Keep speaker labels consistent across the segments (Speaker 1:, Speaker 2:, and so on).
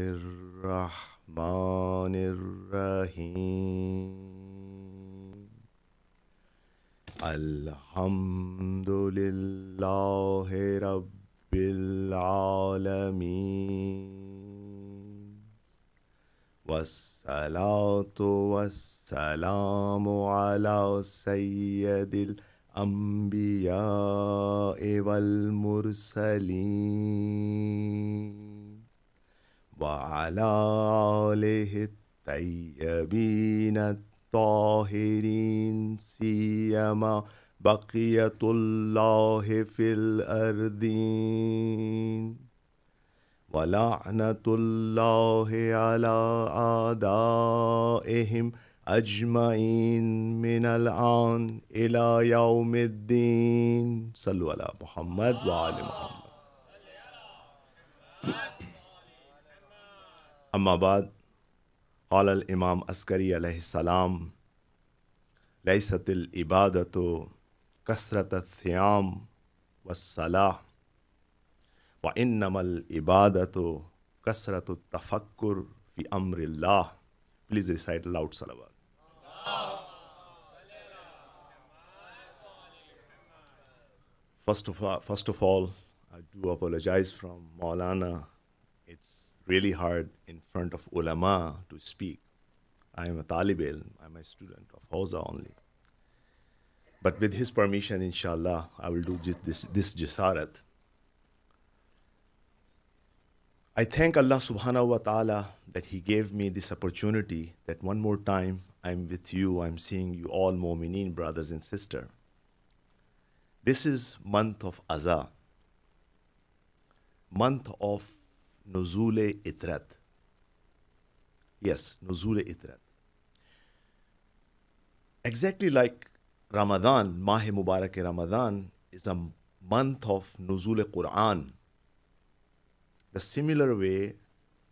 Speaker 1: الرحمن الرحيم الحمد لله رب العالمين والصلاة والسلام على سيد الأنبياء والمرسلين وعلى آله الطيبين الطاهرين سيما بقية الله في الأرضين ولعنة الله على أعدائهم أجمعين من الآن إلى يوم الدين صلوا على محمد وعلى محمد أما بعد قال الإمام أسكري عليه السلام ليست الإبادة كثرة الثيام والصلاة وإنما الإبادة كثرة التفكر في أمر الله Please recite loud salawat. First of, all, first of all, I do apologize from Maulana. It's really hard in front of ulama to speak. I am a talib ilm, I'm a student of Hausa only. But with his permission, inshallah, I will do this, this, this I thank Allah subhanahu wa ta'ala that He gave me this opportunity that one more time I'm with you, I'm seeing you all, mu'mineen brothers and sisters. This is month of Azah, month of Nuzul Itrat. Yes, Nuzul Itrat. Exactly like Ramadan, Mah Mubarak Ramadan is a month of Nuzul Quran. The similar way,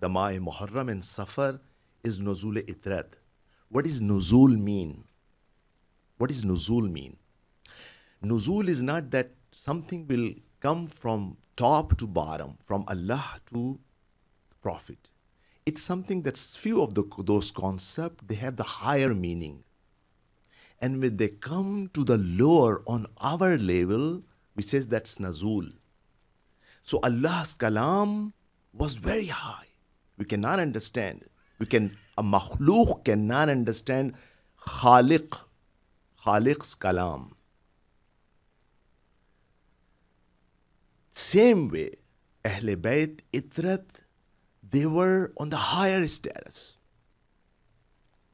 Speaker 1: the Mah Muharram and Safar is Nuzul Itrat. What does Nuzul mean? What does Nuzul mean? Nuzul is not that something will come from top to bottom, from Allah to profit. It's something that few of the, those concepts, they have the higher meaning. And when they come to the lower on our level, we says that's nazul. So Allah's kalam was very high. We cannot understand. We can a makhluk cannot understand khaliq, khaliq's kalam. Same way, Ahle Bayt Itrat they were on the higher status.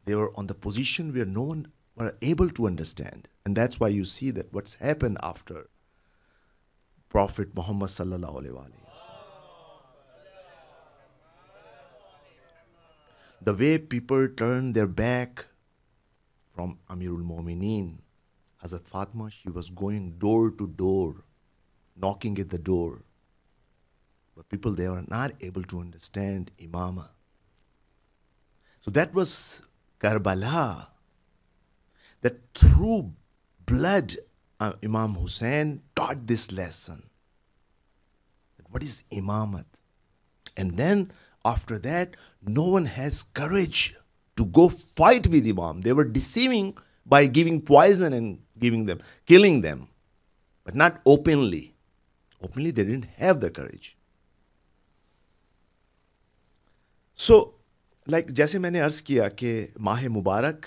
Speaker 1: They were on the position where no one were able to understand. And that's why you see that what's happened after Prophet Muhammad sallallahu alaihi wasallam. The way people turned their back from Amirul Mu'mineen, Hazrat Fatma, she was going door to door, knocking at the door. But people, they were not able to understand Imama. So that was Karbala. That through blood, uh, Imam Hussein taught this lesson. That what is Imamat? And then after that, no one has courage to go fight with Imam. They were deceiving by giving poison and giving them, killing them, but not openly. Openly, they didn't have the courage. So so, like like, जैसे मैंने अर्ज़ किया कि माह मुबारक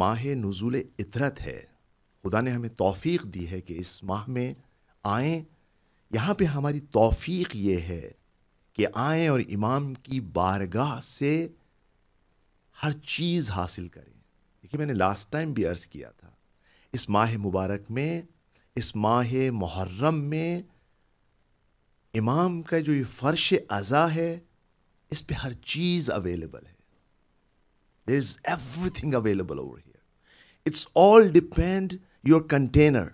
Speaker 1: माह नज़ुल इतरत है खुदा ने हमें तोफ़ी दी है कि इस माह में आए यहाँ पे हमारी तोफ़ी ये है कि आएँ और इमाम की बारगाह से हर चीज़ हासिल करें देखिए मैंने लास्ट टाइम भी अर्ज़ किया था इस माह मुबारक में इस माह मुहर्रम में इमाम का जो ये फ़र्श अज़ा है इस पे हर चीज अवेलेबल है there is everything available over here it's all depend your container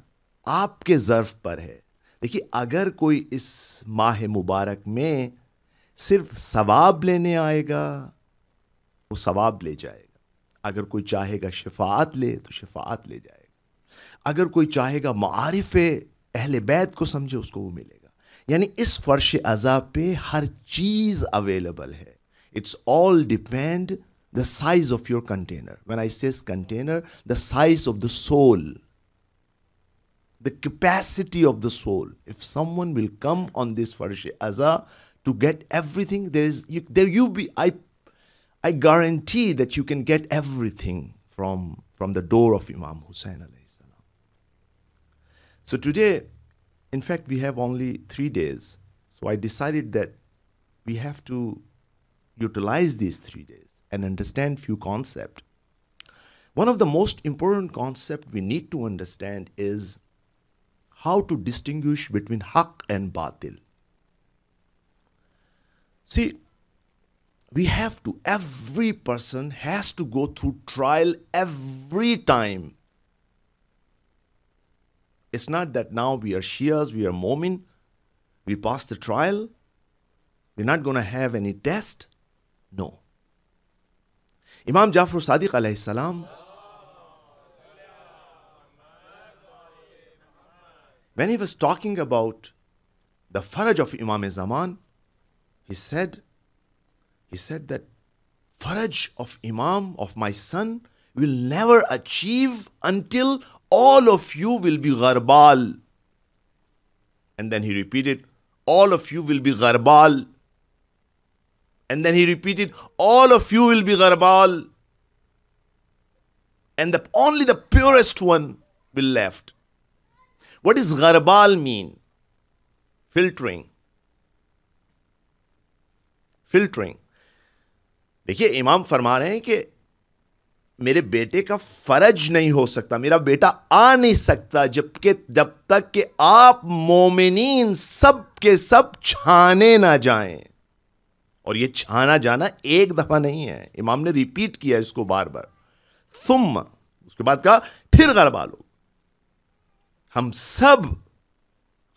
Speaker 1: आपके ज़र्फ पर है देखिए अगर कोई इस माह मुबारक में सिर्फ सवाब लेने आएगा वो सवाब ले जाएगा अगर कोई चाहेगा शिफात ले तो शिफात ले जाएगा अगर कोई चाहेगा मारिफ अहल बैत को समझे उसको वो मिलेगा यानी इस फर्श अज़ा पे हर चीज़ अवेलेबल है it's all depend the size of your container when I says container the size of the soul the capacity of the soul. If someone will come on this Farshi Azah to get everything, there is there you be. I I guarantee that you can get everything from from the door of Imam Hussain alayhi salam. So today in fact, we have only three days. So I decided that we have to utilize these three days and understand few concepts. One of the most important concepts we need to understand is how to distinguish between haq and batil. See, we have to, every person has to go through trial every time it's not that now we are Shias, we are Momin, we passed the trial, we're not going to have any test. No. Imam Jafar Sadiq alayhi salam, when he was talking about the faraj of Imam Zaman, he said, he said that faraj of Imam, of my son, will never achieve until all of you will be gharbal. And then he repeated, all of you will be gharbal. And then he repeated, all of you will be gharbal. And the, only the purest one will left. What does gharbal mean? Filtering. Filtering. देखिए इमाम फरमा रहे हैं कि मेरे बेटे का फर्ज नहीं हो सकता मेरा बेटा आ नहीं सकता जबकि जब तक कि आप मोमिन सब के सब छाने ना जाएं और ये छाना जाना एक दफ़ा नहीं है इमाम ने रिपीट किया इसको बार बार सुम उसके बाद कहा फिर गरबा लो हम सब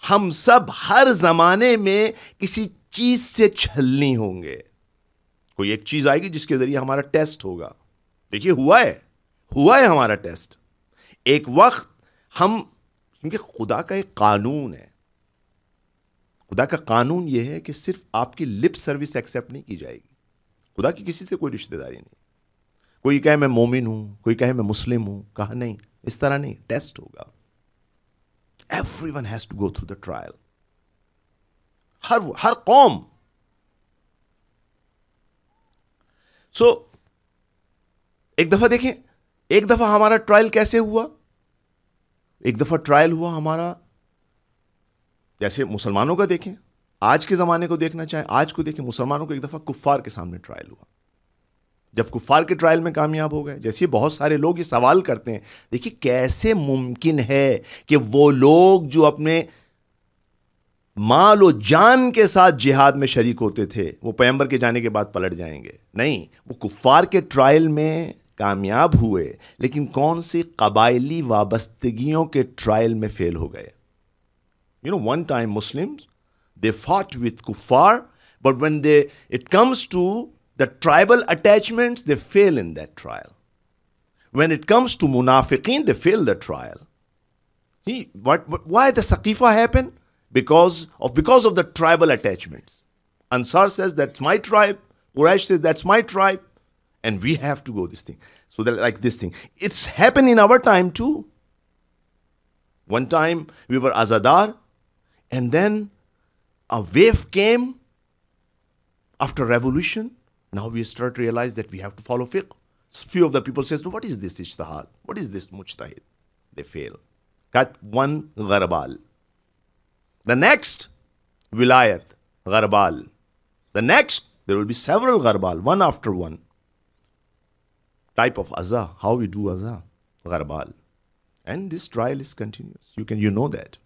Speaker 1: हम सब हर ज़माने में किसी चीज़ से छलनी होंगे कोई एक चीज़ आएगी जिसके ज़रिए हमारा टेस्ट होगा देखिए हुआ है हुआ है हमारा टेस्ट एक वक्त हम क्योंकि खुदा का एक कानून है खुदा का कानून यह है कि सिर्फ आपकी लिप सर्विस एक्सेप्ट नहीं की जाएगी खुदा की किसी से कोई रिश्तेदारी नहीं कोई कहे मैं मोमिन हूं कोई कहे मैं मुस्लिम हूं कहा नहीं इस तरह नहीं टेस्ट होगा everyone has to go through the trial हर हर कौम सो so, एक दफ़ा देखें एक दफ़ा हमारा ट्रायल कैसे हुआ एक दफ़ा ट्रायल हुआ हमारा जैसे मुसलमानों का देखें आज के ज़माने को देखना चाहें आज को देखें मुसलमानों को एक दफ़ा कुफ़ार के सामने ट्रायल हुआ जब कुफ़ार के ट्रायल में कामयाब हो गए जैसे बहुत सारे लोग ये सवाल करते हैं देखिए कैसे मुमकिन है कि वो लोग जो अपने माल और जान के साथ जिहाद में शरीक होते थे वो पैम्बर के जाने के बाद पलट जाएंगे नहीं वो कुफ़ार के ट्रायल में कामयाब हुए लेकिन कौन सी कबायली वाबस्तगियों के ट्रायल में फेल हो गए you know one time Muslims they fought with kuffar but when they it comes to the tribal attachments they fail in that trial when it comes to munafiqeen they fail the trial he, what, why the saqifa happen? because of because of the tribal attachments ansar says that's my tribe quraish says that's my tribe and we have to go this thing so that like this thing it's happened in our time too one time we were azadar and then a wave came after revolution now we start to realize that we have to follow fiqh few of the people says what is this ijtihad what is this mujtahid they fail cut one gharbal the next wilayat gharbal the next there will be several gharbal one after one type of azah, how we do azah, gharbal. And this trial is continuous. You can you know that.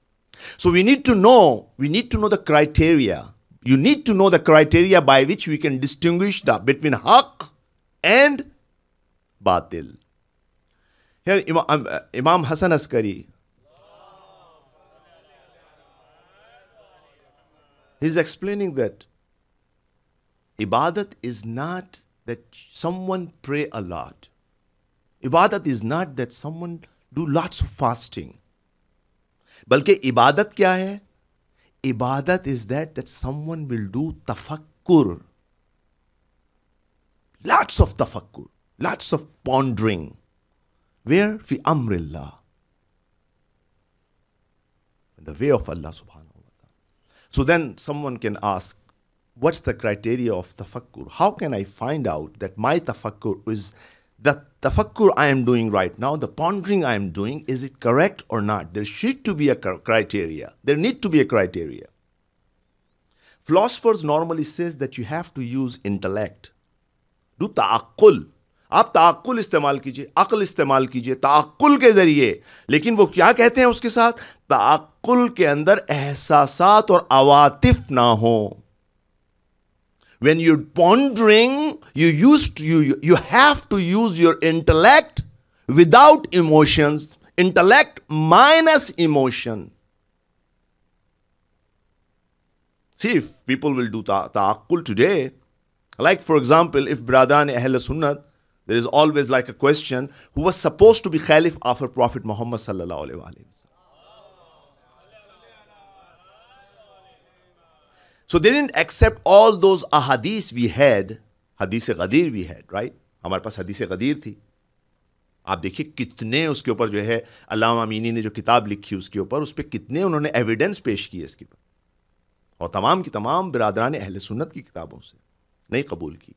Speaker 1: So we need to know, we need to know the criteria. You need to know the criteria by which we can distinguish the between haq and batil. Here Imam, um, uh, Imam Hassan Askari, he's explaining that ibadat is not that someone pray a lot. इबादत is not that someone do lots of fasting बल्कि इबादत क्या है इबादत is that that someone will do तफक्कुर lots of तफक्कुर lots of pondering where फी अम्रिल्ला द वे ऑफ अल्लाह सुबहान so then someone can ask what's the criteria of tafakkur? How can I find out that my tafakkur is the tafakkur I am doing right now, the pondering I am doing, is it correct or not? There should to be a criteria. There need to be a criteria. Philosophers normally says that you have to use intellect. Do ta'akkul. आप ताकुल इस्तेमाल कीजिए अकल इस्तेमाल कीजिए ताकुल के ज़रिए लेकिन वो क्या कहते हैं उसके साथ ताकुल के अंदर एहसास और अवातिफ ना हों When you're pondering, you used to, you you have to use your intellect without emotions. Intellect minus emotion. See if people will do ta today. Like for example, if Bradani Ahl Sunnat, there is always like a question, who was supposed to be Khalif after Prophet Muhammad sallallahu alaihi wasallam. So they didn't accept all those ahadith we had हदीस गदीर we had right हमारे पास हदीस गदीर थी आप देखिए कितने उसके ऊपर जो है अलामा मीनी ने जो किताब लिखी उसके ऊपर उस पर कितने उन्होंने एविडेंस पेश किए इसके ऊपर और तमाम की तमाम बिरादरान अहल सुन्नत की किताबों से नहीं कबूल की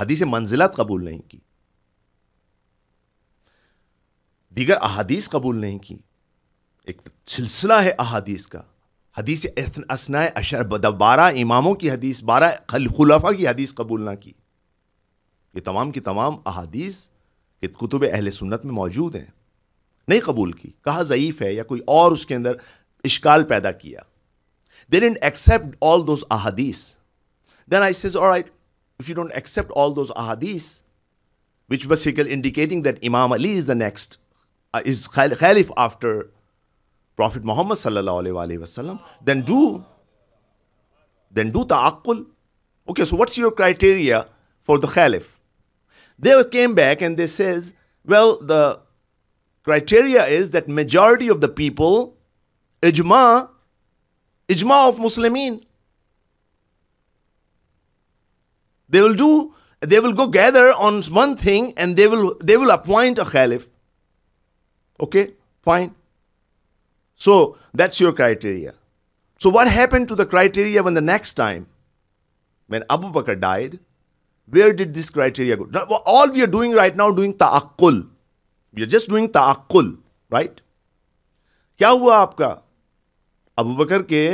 Speaker 1: हदीस मंजिलत कबूल नहीं की दीगर अहादीस कबूल नहीं की एक सिलसिला है अहादीस का हदीस असनाए अशर बारह इमामों की हदीस बारह खुलफा की हदीस कबूल ना की ये तमाम की तमाम अहादीस कुतुब अहल सुन्नत में मौजूद हैं नहीं कबूल की कहा ज़यीफ़ है या कोई और उसके अंदर इश्काल पैदा किया they didn't accept all those अहादीस then I says right if you don't accept all those अहादीस which basically indicating that Imam Ali is the next is caliph after Prophet Muhammad sallallahu alaihi wasallam, then do, then do akul. Okay, so what's your criteria for the Caliph? They came back and they says, well, the criteria is that majority of the people, ijma, ijma of Muslimin, they will do they will go gather on one thing and they will they will appoint a caliph okay fine So that's your criteria. So what happened to the criteria when the next time, when Abu Bakr died, where did this criteria go? All we are doing right now, doing ta'akkul. We are just doing ta'akkul, right? क्या हुआ आपका अबू बकर के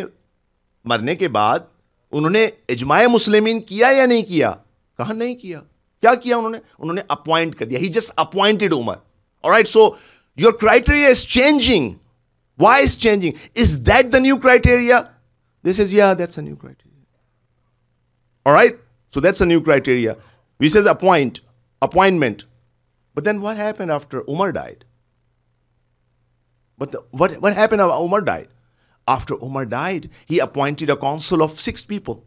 Speaker 1: मरने के बाद उन्होंने इजमाय मुस्लिमीन किया या नहीं किया कहा नहीं किया क्या किया उन्होंने उन्होंने अपॉइंट कर दिया ही जस्ट अपॉइंटेड उमर और right so your criteria is changing Why is changing? Is that the new criteria? They says, yeah, that's a new criteria. All right? So that's a new criteria. We says appoint, appointment. But then what happened after Umar died? But the, what, what happened after Umar died? After Umar died, he appointed a council of six people.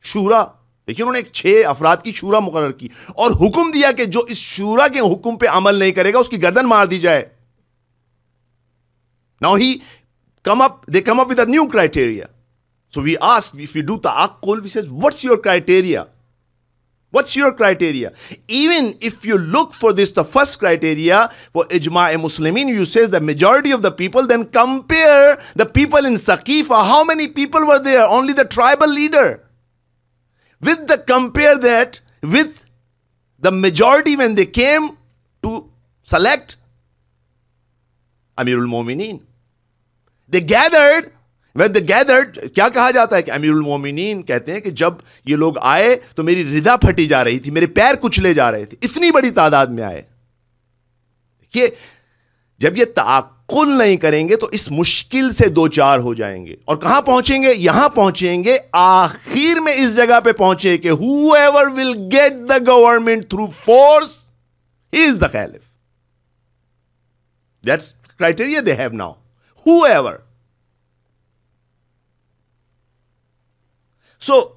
Speaker 1: Shura. देखिए उन्होंने एक छह अफराद की शूरा मुकर की और हुक्म दिया कि जो इस शूरा के हुक्म पे अमल नहीं करेगा उसकी गर्दन मार दी जाए Now he come up, they come up with a new criteria. So we ask, if you do ta'akkul, we says, what's your criteria? What's your criteria? Even if you look for this, the first criteria for ijma' Muslimin, you say the majority of the people, then compare the people in Saqifa. How many people were there? Only the tribal leader. With the compare that with the majority when they came to select Amirul Mumineen. They gathered when the gathered क्या कहा जाता है कि अमीरुल मोमिनीन कहते हैं कि जब ये लोग आए तो मेरी रिदा फटी जा रही थी मेरे पैर कुचले जा रहे थे इतनी बड़ी तादाद में आए देखिए जब ये ताकुल नहीं करेंगे तो इस मुश्किल से दो चार हो जाएंगे और कहां पहुंचेंगे यहां पहुंचेंगे आखिर में इस जगह पे पहुंचे कि whoever will get the government through force he is the caliph that's criteria they have now whoever. So,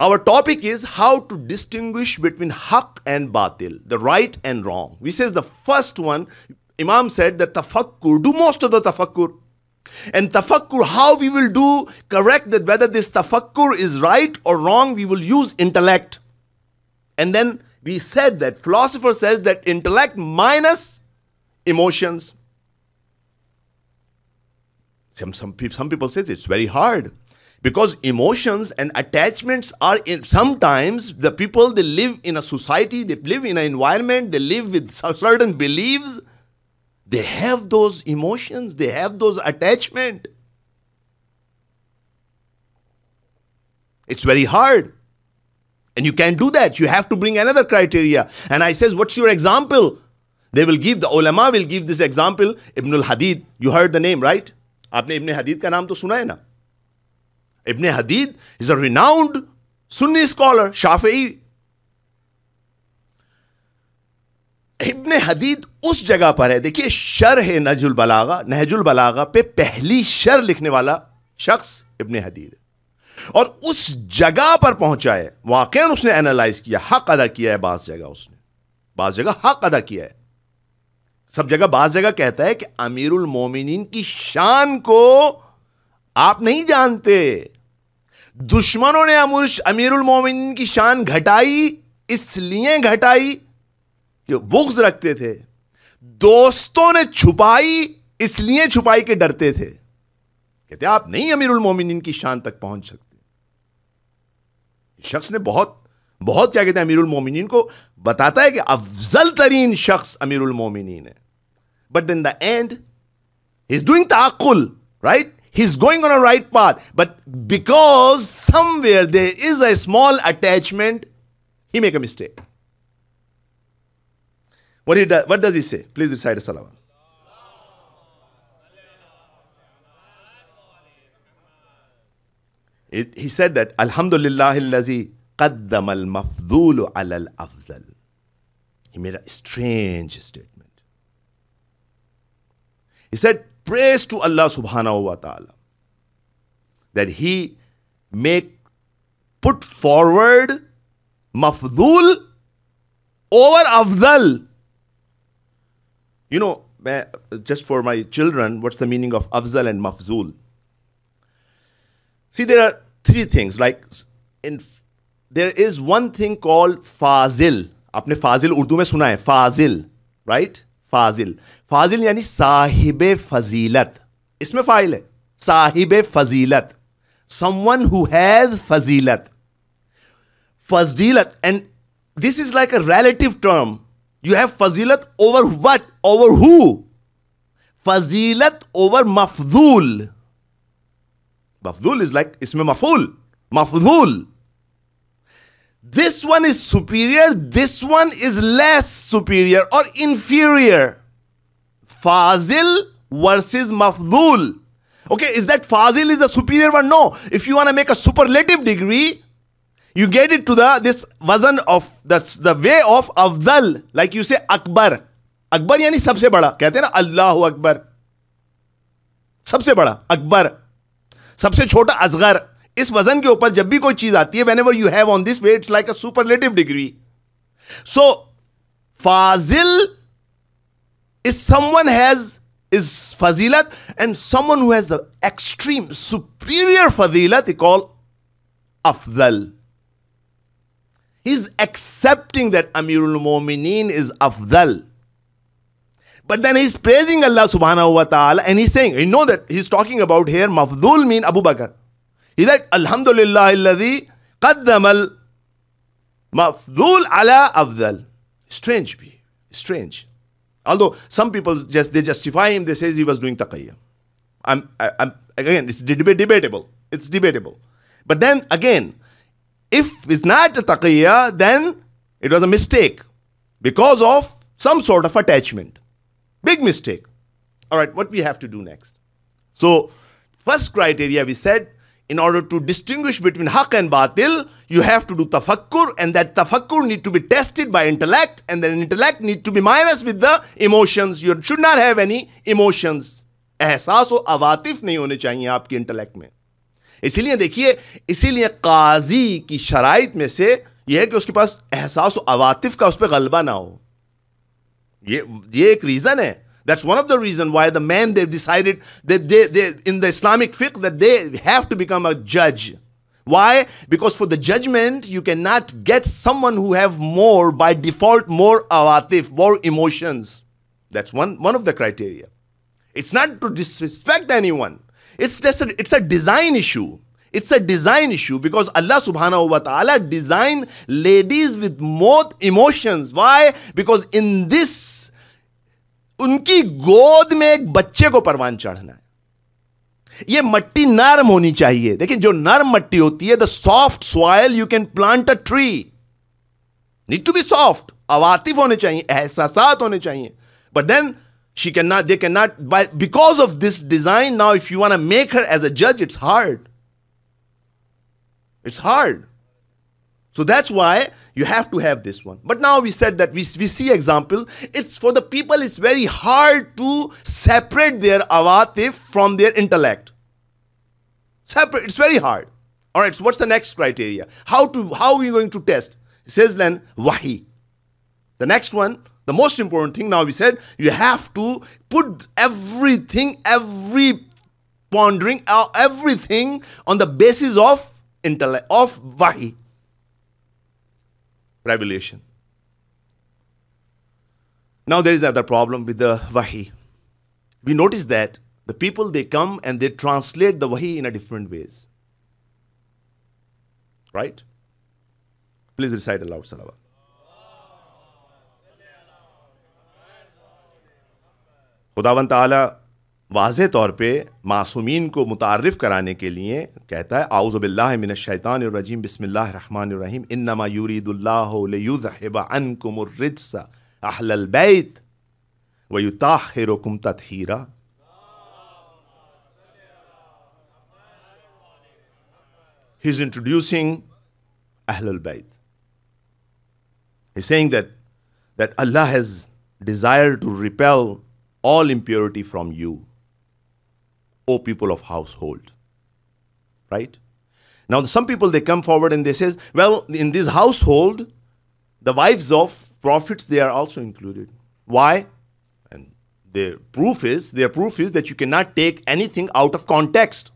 Speaker 1: our topic is how to distinguish between haq and batil, the right and wrong. We says the first one, Imam said that tafakkur, do most of the tafakkur. And tafakkur, how we will do correct that whether this tafakkur is right or wrong, we will use intellect. And then we said that philosopher says that intellect minus emotions. Some, some, some people says it's very hard because emotions and attachments are in, sometimes the people they live in a society they live in an environment they live with certain beliefs they have those emotions they have those attachment it's very hard and you can't do that you have to bring another criteria and i says what's your example they will give the ulama will give this example ibn al hadid you heard the name right आपने इब्ने हदीद का नाम तो सुना है ना Ibn Hadid is a renowned Sunni scholar Shafi Ibn Hadid उस जगह पर है देखिए शर है नजुल बलागा नहजुल बलागा पे पहली शर लिखने वाला शख्स इब्ने हदीद है और उस जगह पर पहुंचा है वाकई उसने एनालाइज किया हक अदा किया है बास जगह उसने बास जगह हक अदा किया है सब जगह बाज जगह कहता है कि अमीरुल मोमिनीन की शान को आप नहीं जानते दुश्मनों ने अमीरुल मोमिनीन की शान घटाई इसलिए घटाई कि बुग्ज रखते थे दोस्तों ने छुपाई इसलिए छुपाई के डरते थे कहते आप नहीं अमीरुल मोमिनीन की शान तक पहुंच सकते शख्स ने बहुत बहुत क्या कहते हैं अमीरुल मोमिनीन को बताता है कि अफजल तरीन शख्स अमीरुल मोमिनीन है but in the end he is doing ताकुल right he is going on a right path but because somewhere there is a small attachment he make a mistake What, he does, what does he say? Please recite a salawat. he said that Alhamdulillah allazi قدم المفضول على الأفضل He made a strange statement. He said, praise to Allah subhanahu wa ta'ala that He make put forward mafdul over afdal. You know, just for my children, what's the meaning of afzal and mafzul? See, there are three things. Like in there is one thing call फाजिल आपने फाजिल उर्दू में सुना है फाजिल right फाजिल फाजिल यानी साहिब फजीलत इसमें file है साहिब फजीलत समवन हु हैज फजीलत फजीलत and this is like a relative term you have फजीलत ओवर वट ओवर हु फजीलत ओवर मफजूल मफजूल इज लाइक इसमें मफूल मफजूल this one is superior, this one is less superior or inferior. Fazil versus mafdul. Okay, is that fazil is the superior one? No. If you want to make a superlative degree, you get it to the this wazan of that's the way of avdal. Like you say akbar. Akbar yani sabse bada. Kehte na Allahu akbar. Sabse bada akbar. Sabse chota asghar. इस वजन के ऊपर जब भी कोई चीज आती है whenever you have on this way it's like a superlative degree so फाजिल इज समवन हैज इज फजीलत and someone who has extreme superior फजीलत कॉल अफजल ही इज एक्सेप्टिंग दैट अमीर उल इज अफजल But then he's praising Allah subhanahu wa ta'ala and he's saying, you know that he's talking about here, Mafdul mean Abu Bakr. إذا الحمد لله الذي قدم المفضول على أفضل strange be strange although some people just they justify him they says he was doing taqiyya I'm, I'm again it's debatable it's debatable but then again if it's not a taqiyya then it was a mistake because of some sort of attachment big mistake all right what we have to do next so first criteria we said in order to distinguish between haq and batil, you have to do tafakkur and that tafakkur need to be tested by intellect and then intellect need to be minus with the emotions. You should not have any emotions. एहसास और अवातिफ नहीं होने चाहिए आपके intellect में इसीलिए देखिए इसीलिए काजी की शराइ में से यह है कि उसके पास एहसास और अवातिफ का उस पर गलबा ना हो ये ये एक रीज़न है That's one of the reasons why the man they've decided that they, they in the Islamic fiqh that they have to become a judge. Why? Because for the judgment, you cannot get someone who have more by default, more awatif, more emotions. That's one, one of the criteria. It's not to disrespect anyone. It's just a, it's a design issue. It's a design issue because Allah subhanahu wa ta'ala designed ladies with more emotions. Why? Because in this उनकी गोद में एक बच्चे को परवान चढ़ना है यह मट्टी नर्म होनी चाहिए देखिए जो नर्म मट्टी होती है the soft soil you can plant a tree need to be soft अवातिफ होने चाहिए एहसास होने चाहिए but then she can not they can not by because of this design now if you want make her as a जज it's hard it's hard So that's why you have to have this one. But now we said that we, we see example, it's for the people, it's very hard to separate their avatif from their intellect. Separate, it's very hard. All right, so what's the next criteria? How to how are you going to test? It says then wahi. The next one, the most important thing now we said, you have to put everything, every pondering, uh, everything on the basis of intellect, of wahi revelation. Now there is another problem with the Wahi. We notice that the people they come and they translate the Wahi in a different ways. Right? Please recite aloud salawat. खुदावन ताला was तौर पर मासूमीन को मुतारफ़ कराने के लिए कहता है आउज़बिल्लाशैतानरजीम बसमिल्लाम इन्नमा यूरीदुल्लाबनकुमरजसाहलबैत वयुताहरकुम तथहीरा He is introducing Ahlul Bayt. He's saying that, that Allah has desired to repel all impurity from you. O people of household. Right? Now, some people they come forward and they says, well, in this household, the wives of prophets they are also included. Why? And their proof is their proof is that you cannot take anything out of context.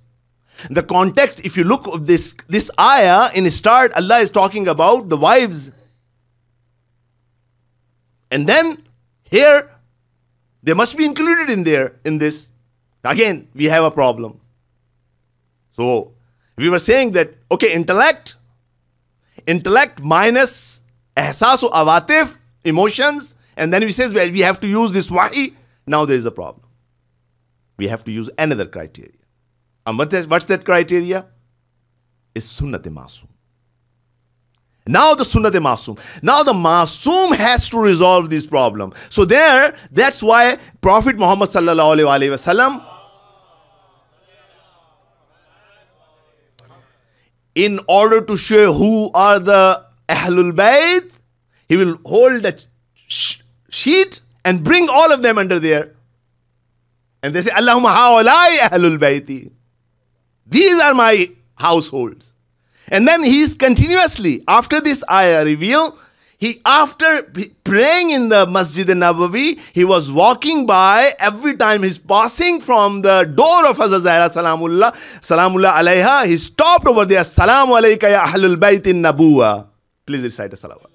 Speaker 1: The context, if you look of this this ayah in start, Allah is talking about the wives, and then here they must be included in there in this Again, we have a problem. So we were saying that, okay, intellect, intellect minus ahsasu awatif, emotions, and then we says, well, we have to use this wahi. Now there is a problem. We have to use another criteria. And what's that criteria? Is sunnat masum. Now the sunnat masum. Now the masum has to resolve this problem. So there, that's why Prophet Muhammad sallallahu alaihi wasallam in order to show who are the Ahlul Bayt, he will hold a sheet and bring all of them under there. And they say, Allahumma ha'ulai Ahlul Bayti. These are my households. And then he is continuously, after this ayah reveal, he after praying in the Masjid Nabawi, he was walking by every time he's passing from the door of Hazrat Zahra Salamullah, Salamullah alayha, he stopped over there, Salamu alayka ya ahlul bayt in Nabuwa. Please recite the salawat.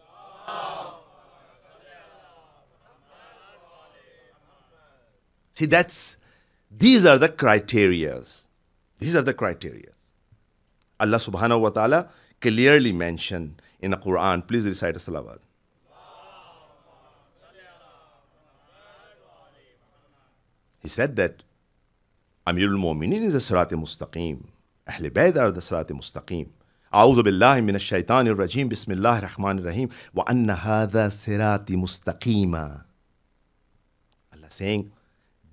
Speaker 1: See, that's, these are the criterias. These are the criterias. Allah subhanahu wa ta'ala clearly mentioned in the Quran, please recite a salawat. He said that Amirul Mu'minin is the Sirat Mustaqim. Ahl Bayt are the Sirat Mustaqim. أعوذ بالله من الشيطان الرجيم بسم الله الرحمن الرحيم وأن هذا صراطي مستقيما Allah saying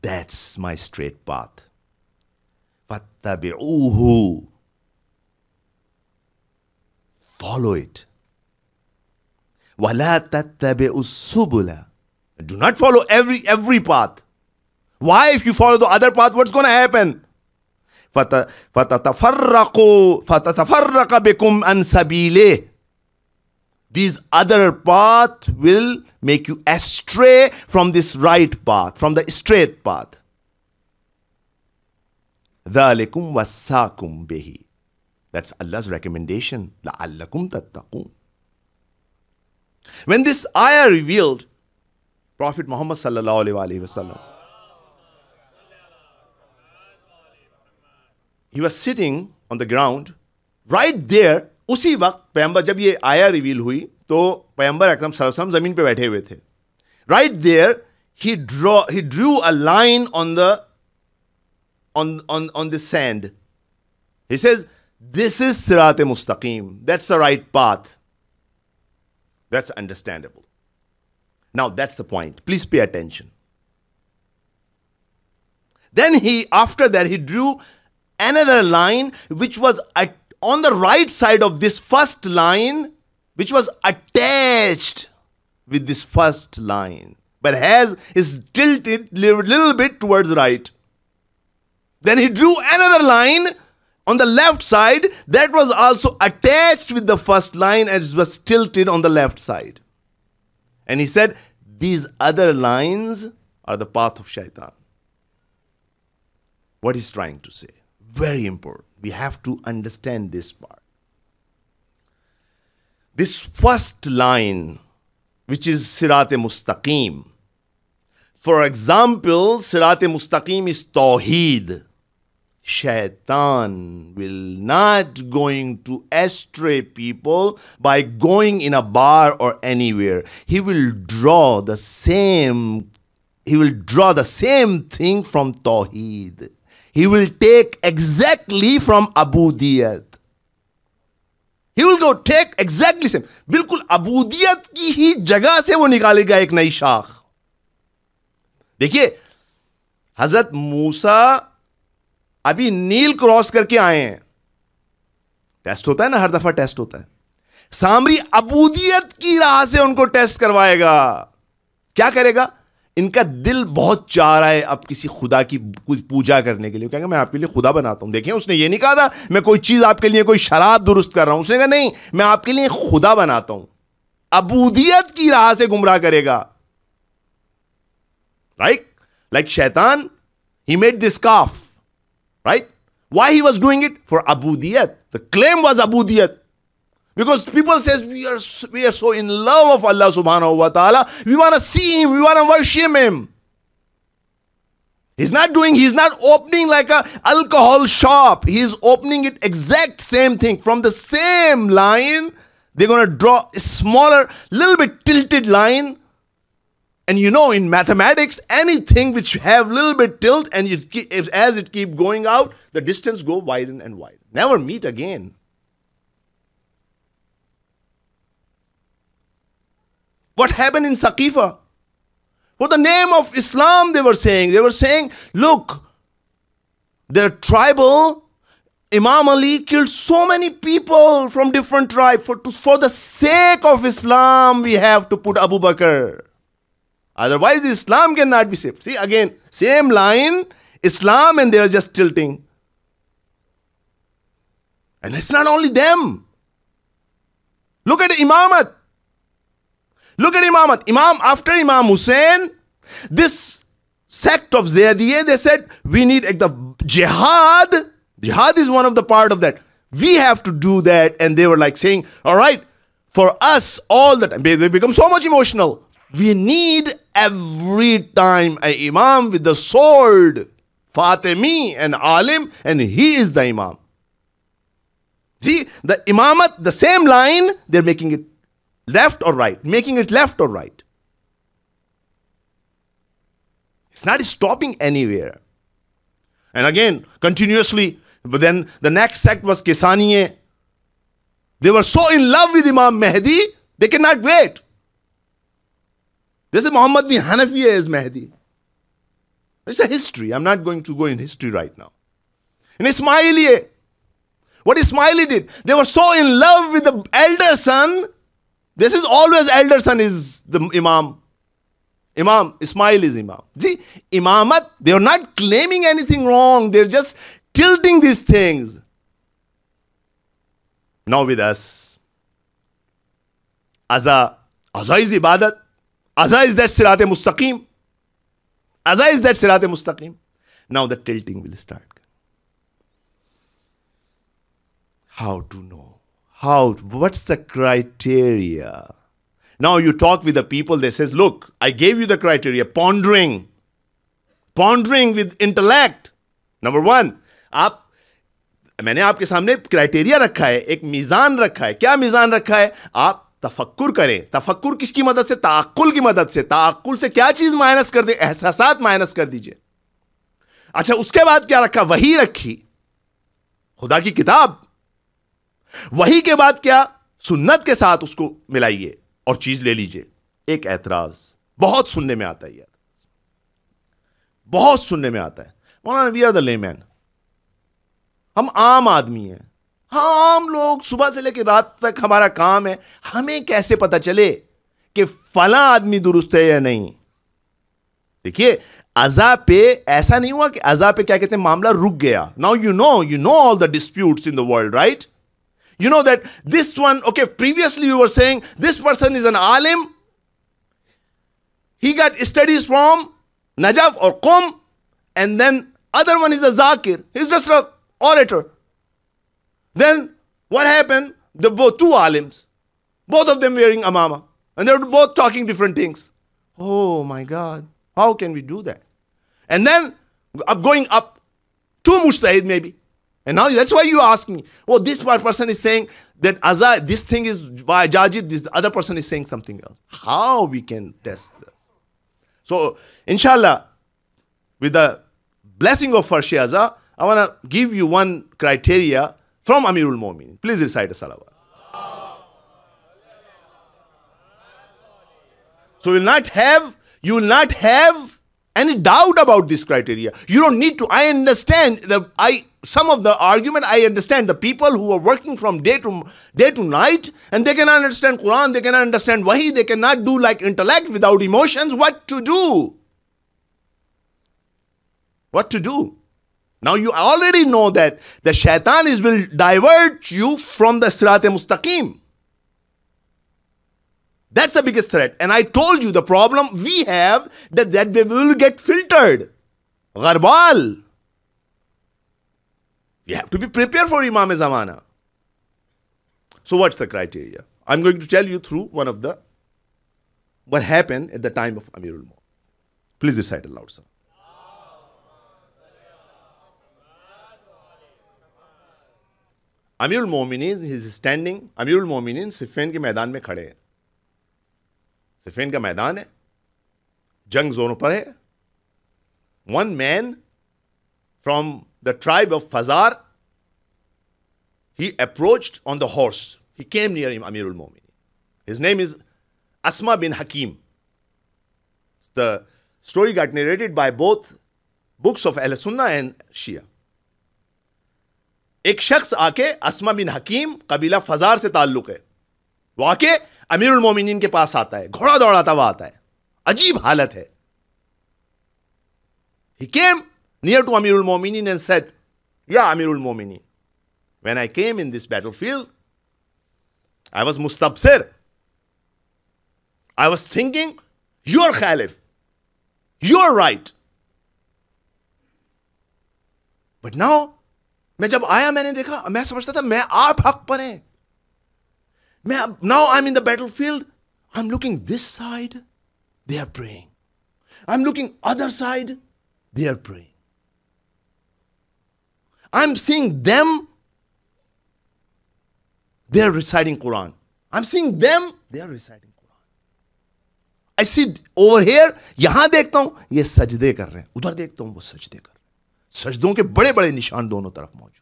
Speaker 1: that's my straight path فاتبعوه follow it وَلَا تَتَّبِعُ السُّبُلَ Do not follow every, every path. Why? If you follow the other path, what's going to happen? فَتَتَفَرَّقُوا فَتَتَفَرَّقَ بِكُمْ أَنْ سَبِيلِهِ These other path will make you astray from this right path, from the straight path. ذَلِكُمْ وَسَّاكُمْ بِهِ That's Allah's recommendation. لَعَلَّكُمْ تَتَّقُونَ When this ayah revealed, Prophet Muhammad sallallahu alaihi wasallam, he was sitting on the ground right there उसी वक्त पैंबर जब ये आया reveal हुई तो पैंबर एकदम SRSAM जमीन पे बैठे हुए थे right there he draw he drew a line on the on on on the sand he says this is sirat mustaqim that's the right path That's understandable. Now, that's the point. Please pay attention. Then he, after that, he drew another line which was at, on the right side of this first line, which was attached with this first line, but has is tilted a little bit towards right. Then he drew another line on the left side that was also attached with the first line and it was tilted on the left side and he said these other lines are the path of shaitan what he's trying to say very important we have to understand this part this first line which is sirat mustaqim for example sirat mustaqim is tawheed Shaitan will not going to astray people by going in a bar or anywhere. He will draw the same he will draw the same thing from Tawheed. He will take exactly from Abu Abudiyat. He will go take exactly same. Abu अबूदियत ki hi जगह se wo nikalega ek नई शाख देखिए Hazrat Musa. अभी नील cross करके आए हैं test होता है ना हर दफा टेस्ट होता है सामरी अबूदियत की राह से उनको टेस्ट करवाएगा क्या करेगा इनका दिल बहुत चाह रहा है अब किसी खुदा की कुछ पूजा करने के लिए कहेंगे मैं आपके लिए खुदा बनाता हूं देखिए उसने ये नहीं कहा था मैं कोई चीज़ आपके लिए कोई शराब दुरुस्त कर रहा हूं उसने कहा नहीं मैं आपके लिए खुदा बनाता हूं अबूदियत की राह से गुमराह करेगा राइट लाइक शैतान ही मेड दिस काफ Right? Why he was doing it? For Abu abudiyat. The claim was Abu abudiyat. Because people says we are we are so in love of Allah subhanahu wa ta'ala. We want to see him, we want to worship him. He's not doing, he's not opening like a alcohol shop. He's opening it exact same thing from the same line. They're gonna draw a smaller, little bit tilted line and you know, in mathematics, anything which have little bit tilt and you keep, as it keep going out, the distance go widen and widen. Never meet again. What happened in Saqifa? For the name of Islam, they were saying, they were saying, look, their tribal Imam Ali killed so many people from different tribe. For, for the sake of Islam, we have to put Abu Bakr. Otherwise, Islam cannot be saved. See, again, same line, Islam, and they are just tilting. And it's not only them. Look at Imamat. Look at Imamat. Imam, after Imam Hussein, this sect of Zaydiyah, they said, we need the jihad. Jihad is one of the part of that. We have to do that. And they were like saying, all right, for us all the time. they become so much emotional. We need every time a Imam with the sword. Fatimi and Alim and he is the Imam. See, the Imamat, the same line, they're making it left or right, making it left or right. It's not stopping anywhere. And again, continuously, but then the next sect was Kisaniye. They were so in love with Imam Mehdi, they cannot wait. They say Muhammad bin Hanafiya is Mahdi. It's a history. I'm not going to go in history right now. In Ismaili, what Ismaili did, they were so in love with the elder son. This is always elder son is the Imam. Imam, Ismail is Imam. See, Imamat, they are not claiming anything wrong. They're just tilting these things. Now with us. Aza. Aza is ibadat. Aza is that Sirat Mustaqim. Aza is that Sirat Mustaqim. Now the tilting will start. How to know? How? What's the criteria? Now you talk with the people, they says, look, I gave you the criteria, pondering. Pondering with intellect. Number one, आप मैंने आपके सामने criteria रखा है एक मीज़ान रखा है क्या मीज़ान रखा है आप तफक्कुर करें तफक्कुर किसकी मदद से ताकुल की मदद से ताकुल से क्या चीज़ माइनस कर दे एहसास माइनस कर दीजिए अच्छा उसके बाद क्या रखा वही रखी खुदा की किताब वही के बाद क्या सुन्नत के साथ उसको मिलाइए और चीज़ ले लीजिए एक ऐतराज़ बहुत सुनने में आता है यह बहुत सुनने में आता है मौलाना वी आर द लेमैन हम आम आदमी हैं हम लोग सुबह से लेकर रात तक हमारा काम है हमें कैसे पता चले कि फला आदमी दुरुस्त है या नहीं देखिए अजा पे ऐसा नहीं हुआ कि अजा पे क्या कहते हैं मामला रुक गया now you know you know all the dispute in the world right you know that this one okay previously you are saying this person is an आलिम he got studies from Najaf और Qom, and then other one is a जाकिर is just an Then what happened? The both two alims, both of them wearing amama, and they're both talking different things. Oh my God, how can we do that? And then up going up, two mustahid maybe. And now that's why you ask me, well, this one person is saying that Azar, this thing is by Jajib, this other person is saying something else. How we can test this? So, inshallah, with the blessing of Farshi Azar, I want to give you one criteria from Amirul Momin. Please recite a salawat. So you will not have, you will not have any doubt about this criteria. You don't need to. I understand the I some of the argument I understand the people who are working from day to day to night and they cannot understand Quran, they cannot understand Wahi, they cannot do like intellect without emotions. What to do? What to do? Now you already know that the shaitan is will divert you from the sirat mustaqim. That's the biggest threat. And I told you the problem we have that that we will get filtered. Garbal. We have to be prepared for Imam Zamana. So what's the criteria? I'm going to tell you through one of the what happened at the time of Amirul Mu'min. Please recite aloud, sir. अमीरुल मोमिन is standing अमीरुल मोमिन सिफेन के मैदान में खड़े हैं सिफेन का मैदान है जंग जोन पर है one man from the tribe of फजार he approached on the horse he came near him अमीरुल मोमिन his name is Asma bin Hakim. The story got narrated by both books of Al Sunnah and Shia. एक शख्स आके असमा बिन हकीम कबीला फजार से ताल्लुक़ है वो आके अमीर उलमोमिन के पास आता है घोड़ा दौड़ाता हुआ आता है अजीब हालत है ही केम नियर टू अमीर उलमोमिन एंड सेट या अमीर अमीरुल मोमिनीन when I came in this battlefield, I was mustabsir. I was thinking, caliph you are right but now मैं जब आया मैंने देखा मैं समझता था मैं आप हक पर है मैं now I am in the battle field I am looking this side they are praying I am looking other side they are praying I am seeing them they are residing Quran I am them, them are residing Quran I see over यहां देखता हूं ये सजदे कर रहे हैं उधर देखता हूं वो सजदे कर रहे हैं सजदों के बड़े बड़े निशान दोनों तरफ मौजूद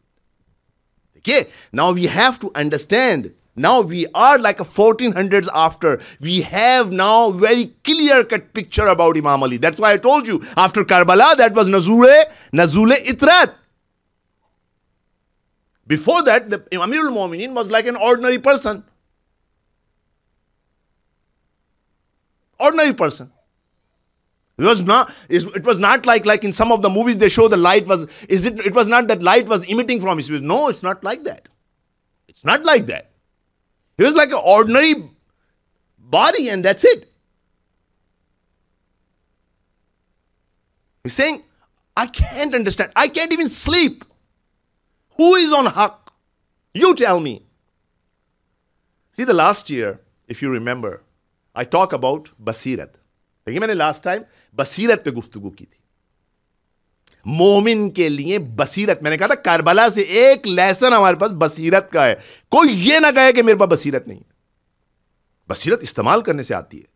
Speaker 1: देखिए now we have to understand now we are like a fourteen hundred after we have now very clear cut picture about Imam Ali that's why told you after Karbala that was नजूल नजूल इतरत before that अमीर मोमिन was like an ordinary person ordinary person It was not. It was not like like in some of the movies they show the light was. Is it? It was not that light was emitting from his face. No, it's not like that. It's not like that. He was like an ordinary body, and that's it. He's saying, I can't understand. I can't even sleep. Who is on huck? You tell me. See, the last year, if you remember, I talk about Basirat. Remember last time? बसीरत पे गुफ्तगु की थी मोमिन के लिए बसीरत मैंने कहा था कारबला से एक लेसन हमारे पास बसीरत का है कोई यह ना कहे कि मेरे पास बसीरत नहीं है बसीरत इस्तेमाल करने से आती है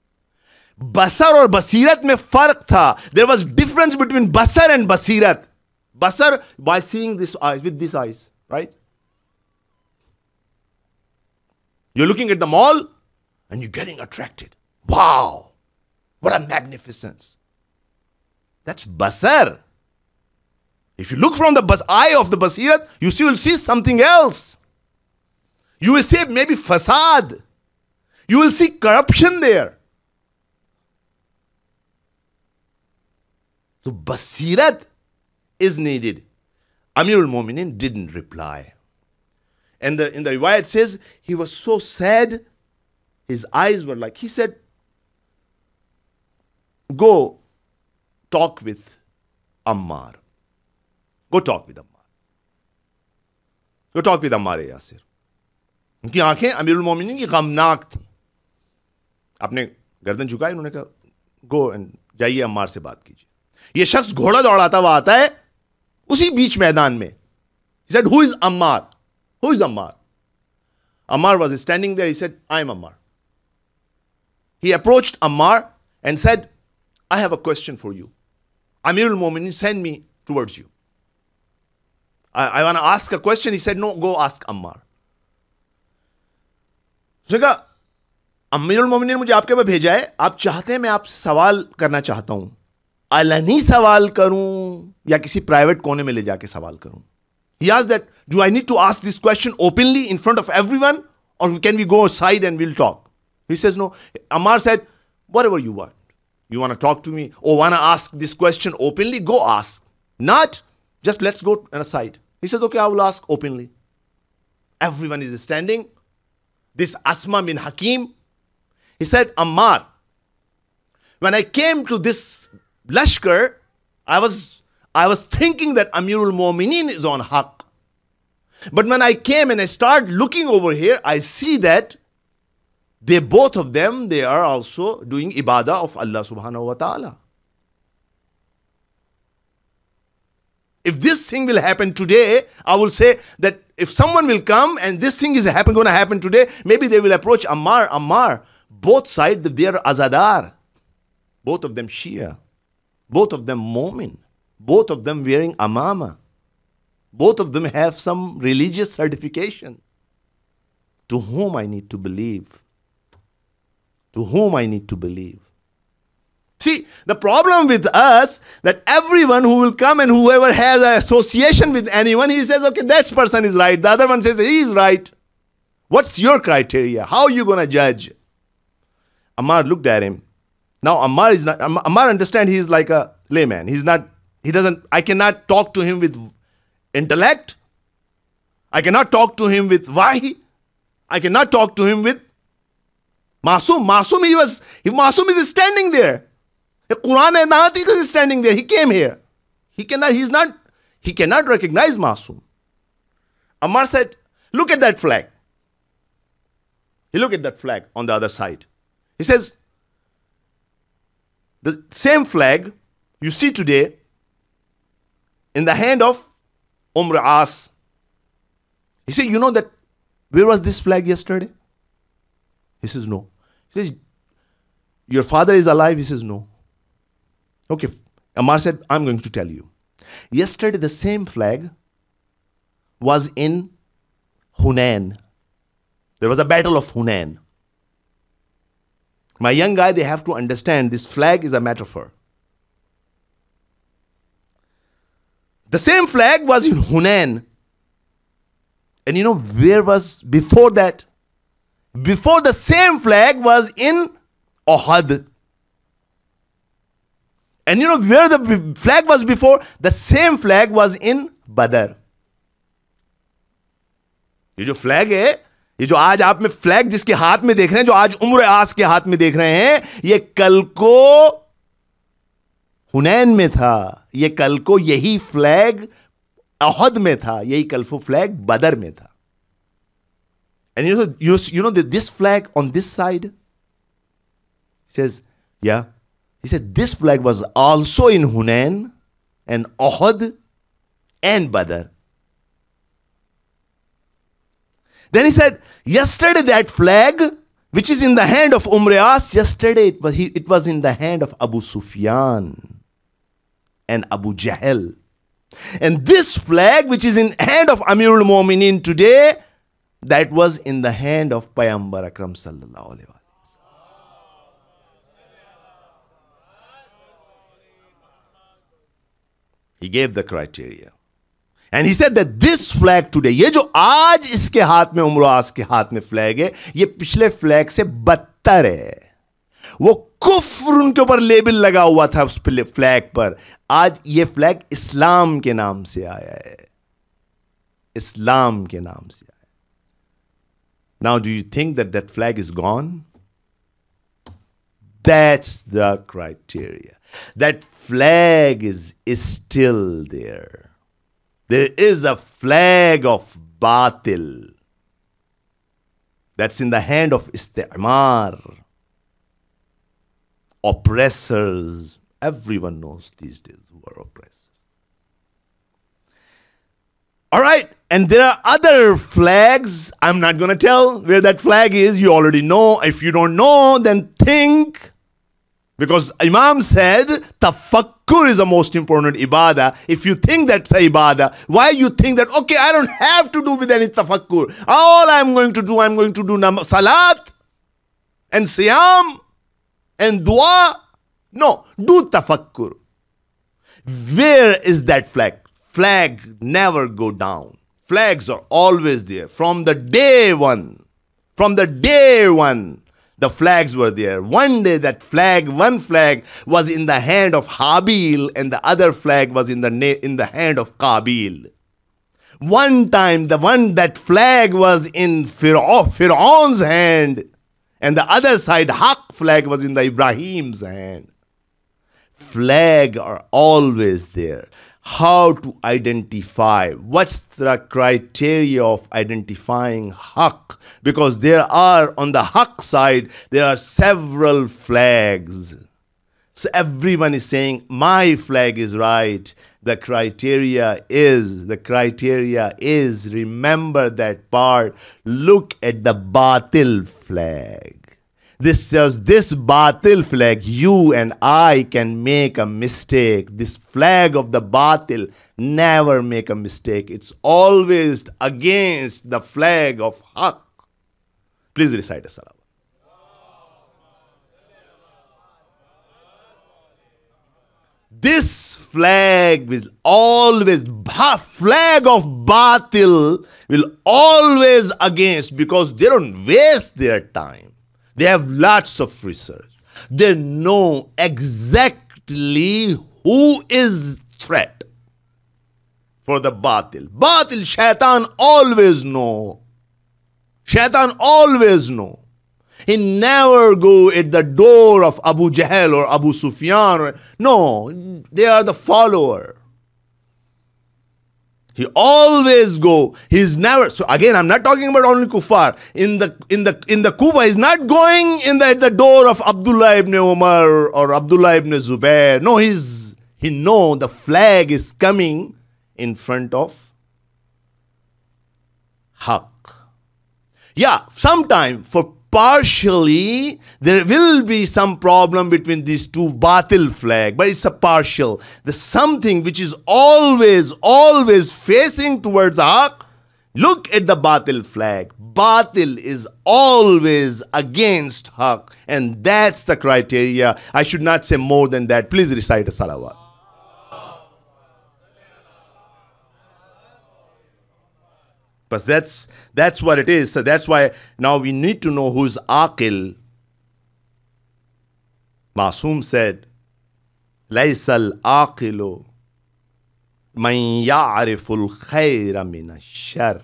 Speaker 1: बसर और बसीरत में फर्क था देर वॉज डिफरेंस बिटवीन बसर एंड बसीरत बसर by seeing this eyes with this eyes right you looking at the mall and you getting attracted wow what a magnificence That's basar. If you look from the bas- eye of the basirat, you see, will see something else. You will see maybe facade. You will see corruption there. So basirat is needed. Amirul Mominin didn't reply. And the, in the riwayat says he was so sad, his eyes were like, he said, Go, talk with Ammar. Go talk with Ammar. Go talk with Ammar Yasir उनकी आंखें अमीरुल मोमिन की गमनाक थी आपने गर्दन झुकाई उन्होंने कहा गो एंड जाइए अम्मार से बात कीजिए यह शख्स घोड़ा दौड़ाता हुआ आता है उसी बीच मैदान में said who is Ammar who is Ammar Ammar was standing there he said I am Ammar he approach Ammar and said I have a question for you Amirul Mu'minin, send me towards you. I, I want to ask a question. He said, no, go ask Ammar. उसने कहा अमीरुल मोमिन ने मुझे आपके पास भेजा है आप चाहते हैं मैं आपसे सवाल करना चाहता हूं अलनी सवाल करूं या किसी प्राइवेट कोने में ले जाके सवाल करूं ही आज that do I need to ask this question openly in front of everyone or can we go side and will talk he says no Ammar said wherever you are You want to talk to me or want to ask this question openly? Go ask. Not just let's go on a side. He says, okay, I will ask openly. Everyone is standing. This Asma bin Hakim, he said, Ammar, when I came to this Lashkar, I was, I was thinking that Amirul Mu'mineen is on hak, But when I came and I start looking over here, I see that they both of them, they are also doing ibadah of Allah subhanahu wa ta'ala. If this thing will happen today, I will say that if someone will come and this thing is happen, going to happen today, maybe they will approach Ammar, Ammar. Both sides, they are azadar. Both of them Shia. Both of them Momin. Both of them wearing amama. Both of them have some religious certification. To whom I need to believe? to whom I need to believe. See, the problem with us that everyone who will come and whoever has an association with anyone, he says, okay, that person is right. The other one says, he is right. What's your criteria? How are you going to judge? Ammar looked at him. Now Ammar is not, Ammar understand he is like a layman. He's not, he doesn't, I cannot talk to him with intellect. I cannot talk to him with why. I cannot talk to him with Masum, Masum, he was, he, Masum is standing there. The Quran and Nahatiq is standing there. He came here. He cannot, he's not, he cannot recognize Masum. Ammar said, look at that flag. He looked at that flag on the other side. He says, the same flag you see today in the hand of Umr As. He said, you know that, where was this flag yesterday? He says, no says, Your father is alive? He says, No. Okay. Amar said, I'm going to tell you. Yesterday, the same flag was in Hunan. There was a battle of Hunan. My young guy, they have to understand this flag is a metaphor. The same flag was in Hunan. And you know where was before that? Before the same flag was in Uhud and you know where the flag was before the same flag was in Badr ये जो flag है ये जो आज आप में flag जिसके हाथ में देख रहे हैं जो आज उम्र आस के हाथ में देख रहे हैं ये कल को हुनैन में था ये कल को यही फ्लैग अहद में था यही कल्फो फ्लैग बदर में था And you know, you, you know this flag on this side says, yeah. He said this flag was also in Hunan and Ahad and Badr. Then he said, yesterday that flag which is in the hand of Umriyas, yesterday it was, he, it was in the hand of Abu Sufyan and Abu Jahl. And this flag which is in hand of Amirul Mu'minin today that was in the end of of Akram Akram sallallahu alaihi wasallam. He gave the criteria. And he said that this flag today ये जो आज इसके हाथ में उम्र आज के हाथ में फ्लैग है ये पिछले फ्लैग से बदतर है वो कुफर उनके ऊपर लेबल लगा हुआ था उस फ्लैग पर आज ये फ्लैग इस्लाम के नाम से आया है इस्लाम के नाम से आया Now, do you think that that flag is gone? That's the criteria. That flag is, is still there. There is a flag of batil that's in the hand of isti'mar, oppressors. Everyone knows these days who are oppressors. All right, and there are other flags. I'm not going to tell where that flag is. You already know. If you don't know, then think. Because Imam said, tafakkur is the most important ibadah. If you think that's a ibadah, why you think that, okay, I don't have to do with any tafakkur. All I'm going to do, I'm going to do nam- salat and siyam and dua. No, do tafakkur. Where is that flag? Flag never go down flags are always there from the day one. From the day one, the flags were there. One day, that flag, one flag was in the hand of Habil, and the other flag was in the na- in the hand of Kabil. One time, the one that flag was in Fir'aun's hand, and the other side, Haq flag was in the Ibrahim's hand. Flag are always there how to identify what's the criteria of identifying huk? because there are on the huk side there are several flags so everyone is saying my flag is right the criteria is the criteria is remember that part look at the batil flag this says, this batil flag, you and I can make a mistake. This flag of the batil never make a mistake. It's always against the flag of haq. Please recite a salawat. This flag will always, flag of batil will always against because they don't waste their time. They have lots of research. They know exactly who is threat for the batil. Batil, shaitan always know. Shaitan always know. He never go at the door of Abu Jahl or Abu Sufyan. no, they are the follower. He always go. He's never. So again, I'm not talking about only kufar In the in the in the kufa, he's not going in the, at the door of Abdullah ibn Umar or Abdullah ibn Zubair. No, he's he know the flag is coming in front of Haq. Yeah, sometime for partially there will be some problem between these two batil flag but it's a partial the something which is always always facing towards haq look at the batil flag batil is always against haq and that's the criteria i should not say more than that please recite a salawat Because that's, that's what it is. So that's why now we need to know who's Aqil. Masoom said, لَيْسَ الْعَاقِلُ مَنْ يَعْرِفُ الْخَيْرَ مِنَ الشَّرِ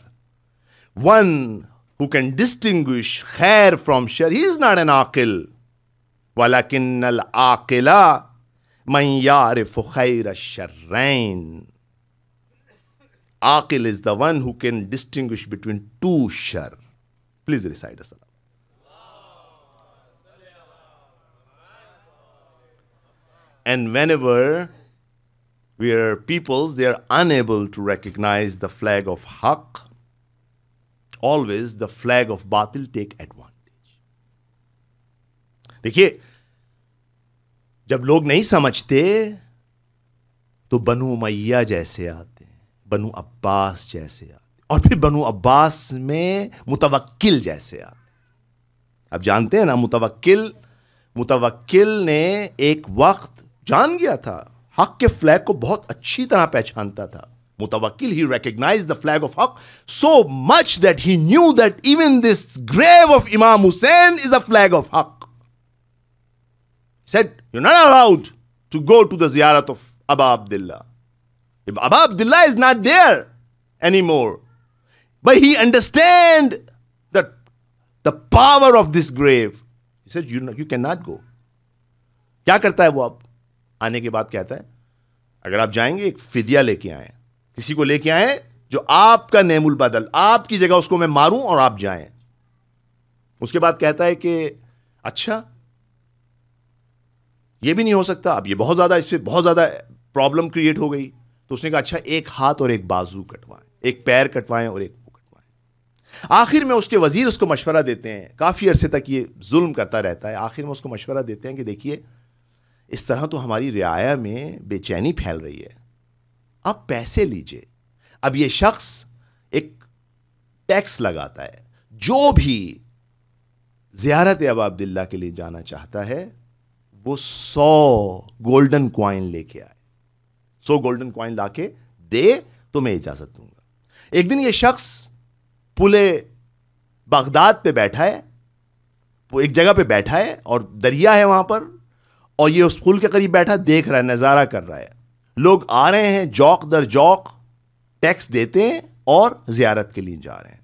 Speaker 1: One who can distinguish khair from shar, he is not an aqil. وَلَكِنَّ الْعَاقِلَ مَنْ يَعْرِفُ خَيْرَ الشَّرَّيْنِ Aqil is the one who can distinguish between two shar. Please recite as salam. And whenever we are peoples they are unable to recognize the flag of haq always the flag of batil take advantage देखिए जब लोग नहीं समझते तो बनु मैया जैसे आते बनु अब्बास जैसे आते और फिर बनु अब्बास में मुतवक्किल जैसे आते अब जानते हैं ना मुतवक्किल मुतवक्किल ने एक वक्त जान गया था हक के फ्लैग को बहुत अच्छी तरह पहचानता था Mutawakkil he recognize the flag of हक so much that he knew that even this grave of Imam Hussain is a flag of हक set you not allowed to go to the जियारत of Aba Abdullah Baba Abdullah is not there anymore. But he understand that the power of this grave. He said, you, you cannot go. क्या करता है वो आप आने के बाद कहता है अगर आप जाएंगे एक फिदिया लेके आए किसी को लेके आए जो आपका नेमुल बदल आपकी जगह उसको मैं मारूं और आप जाएं उसके बाद कहता है कि अच्छा ये भी नहीं हो सकता अब ये बहुत ज़्यादा इस पर बहुत ज़्यादा प्रॉब्लम क्रिएट हो गई तो उसने कहा अच्छा एक हाथ और एक बाजू कटवाएं एक पैर कटवाएं और एक वो कटवाएं आखिर में उसके वजीर उसको मशवरा देते हैं काफ़ी अरसे तक ये जुल्म करता रहता है आखिर में उसको मशवरा देते हैं कि देखिए इस तरह तो हमारी रियाया में बेचैनी फैल रही है आप पैसे लीजिए अब ये शख्स एक टैक्स लगाता है जो भी ज़्यारत अब अब्दुल्ला के लिए जाना चाहता है वो सौ गोल्डन क्वाइन लेके आए सौ गोल्डन क्वाइन ला के दे तो मैं इजाज़त दूंगा एक दिन ये शख्स पुले बगदाद पे बैठा है वो एक जगह पे बैठा है और दरिया है वहां पर और ये उस पुल के करीब बैठा देख रहा है नज़ारा कर रहा है लोग आ रहे हैं जौक दर जौक टैक्स देते हैं और जियारत के लिए जा रहे हैं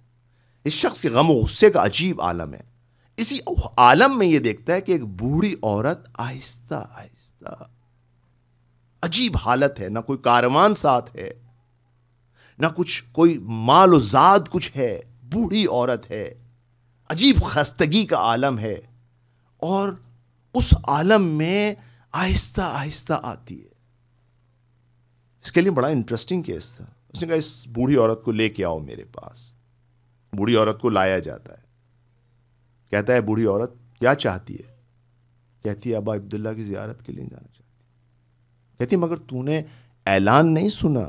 Speaker 1: इस शख्स के गम गुस्से का अजीब आलम है इसी आलम में ये देखता है कि एक बूढ़ी औरत आहिस्ता आहिस्ता अजीब हालत है ना कोई कारवान साथ है ना कुछ कोई माल उजाद कुछ है बूढ़ी औरत है अजीब खस्तगी का आलम है और उस आलम में आहिस्ता आहिस्ता आती है इसके लिए बड़ा इंटरेस्टिंग केस था उसने कहा इस बूढ़ी औरत को लेके आओ मेरे पास बूढ़ी औरत को लाया जाता है कहता है बूढ़ी औरत क्या चाहती है कहती है अबा अब्दुल्ला की जियारत के लिए जाना कहती मगर तूने ऐलान नहीं सुना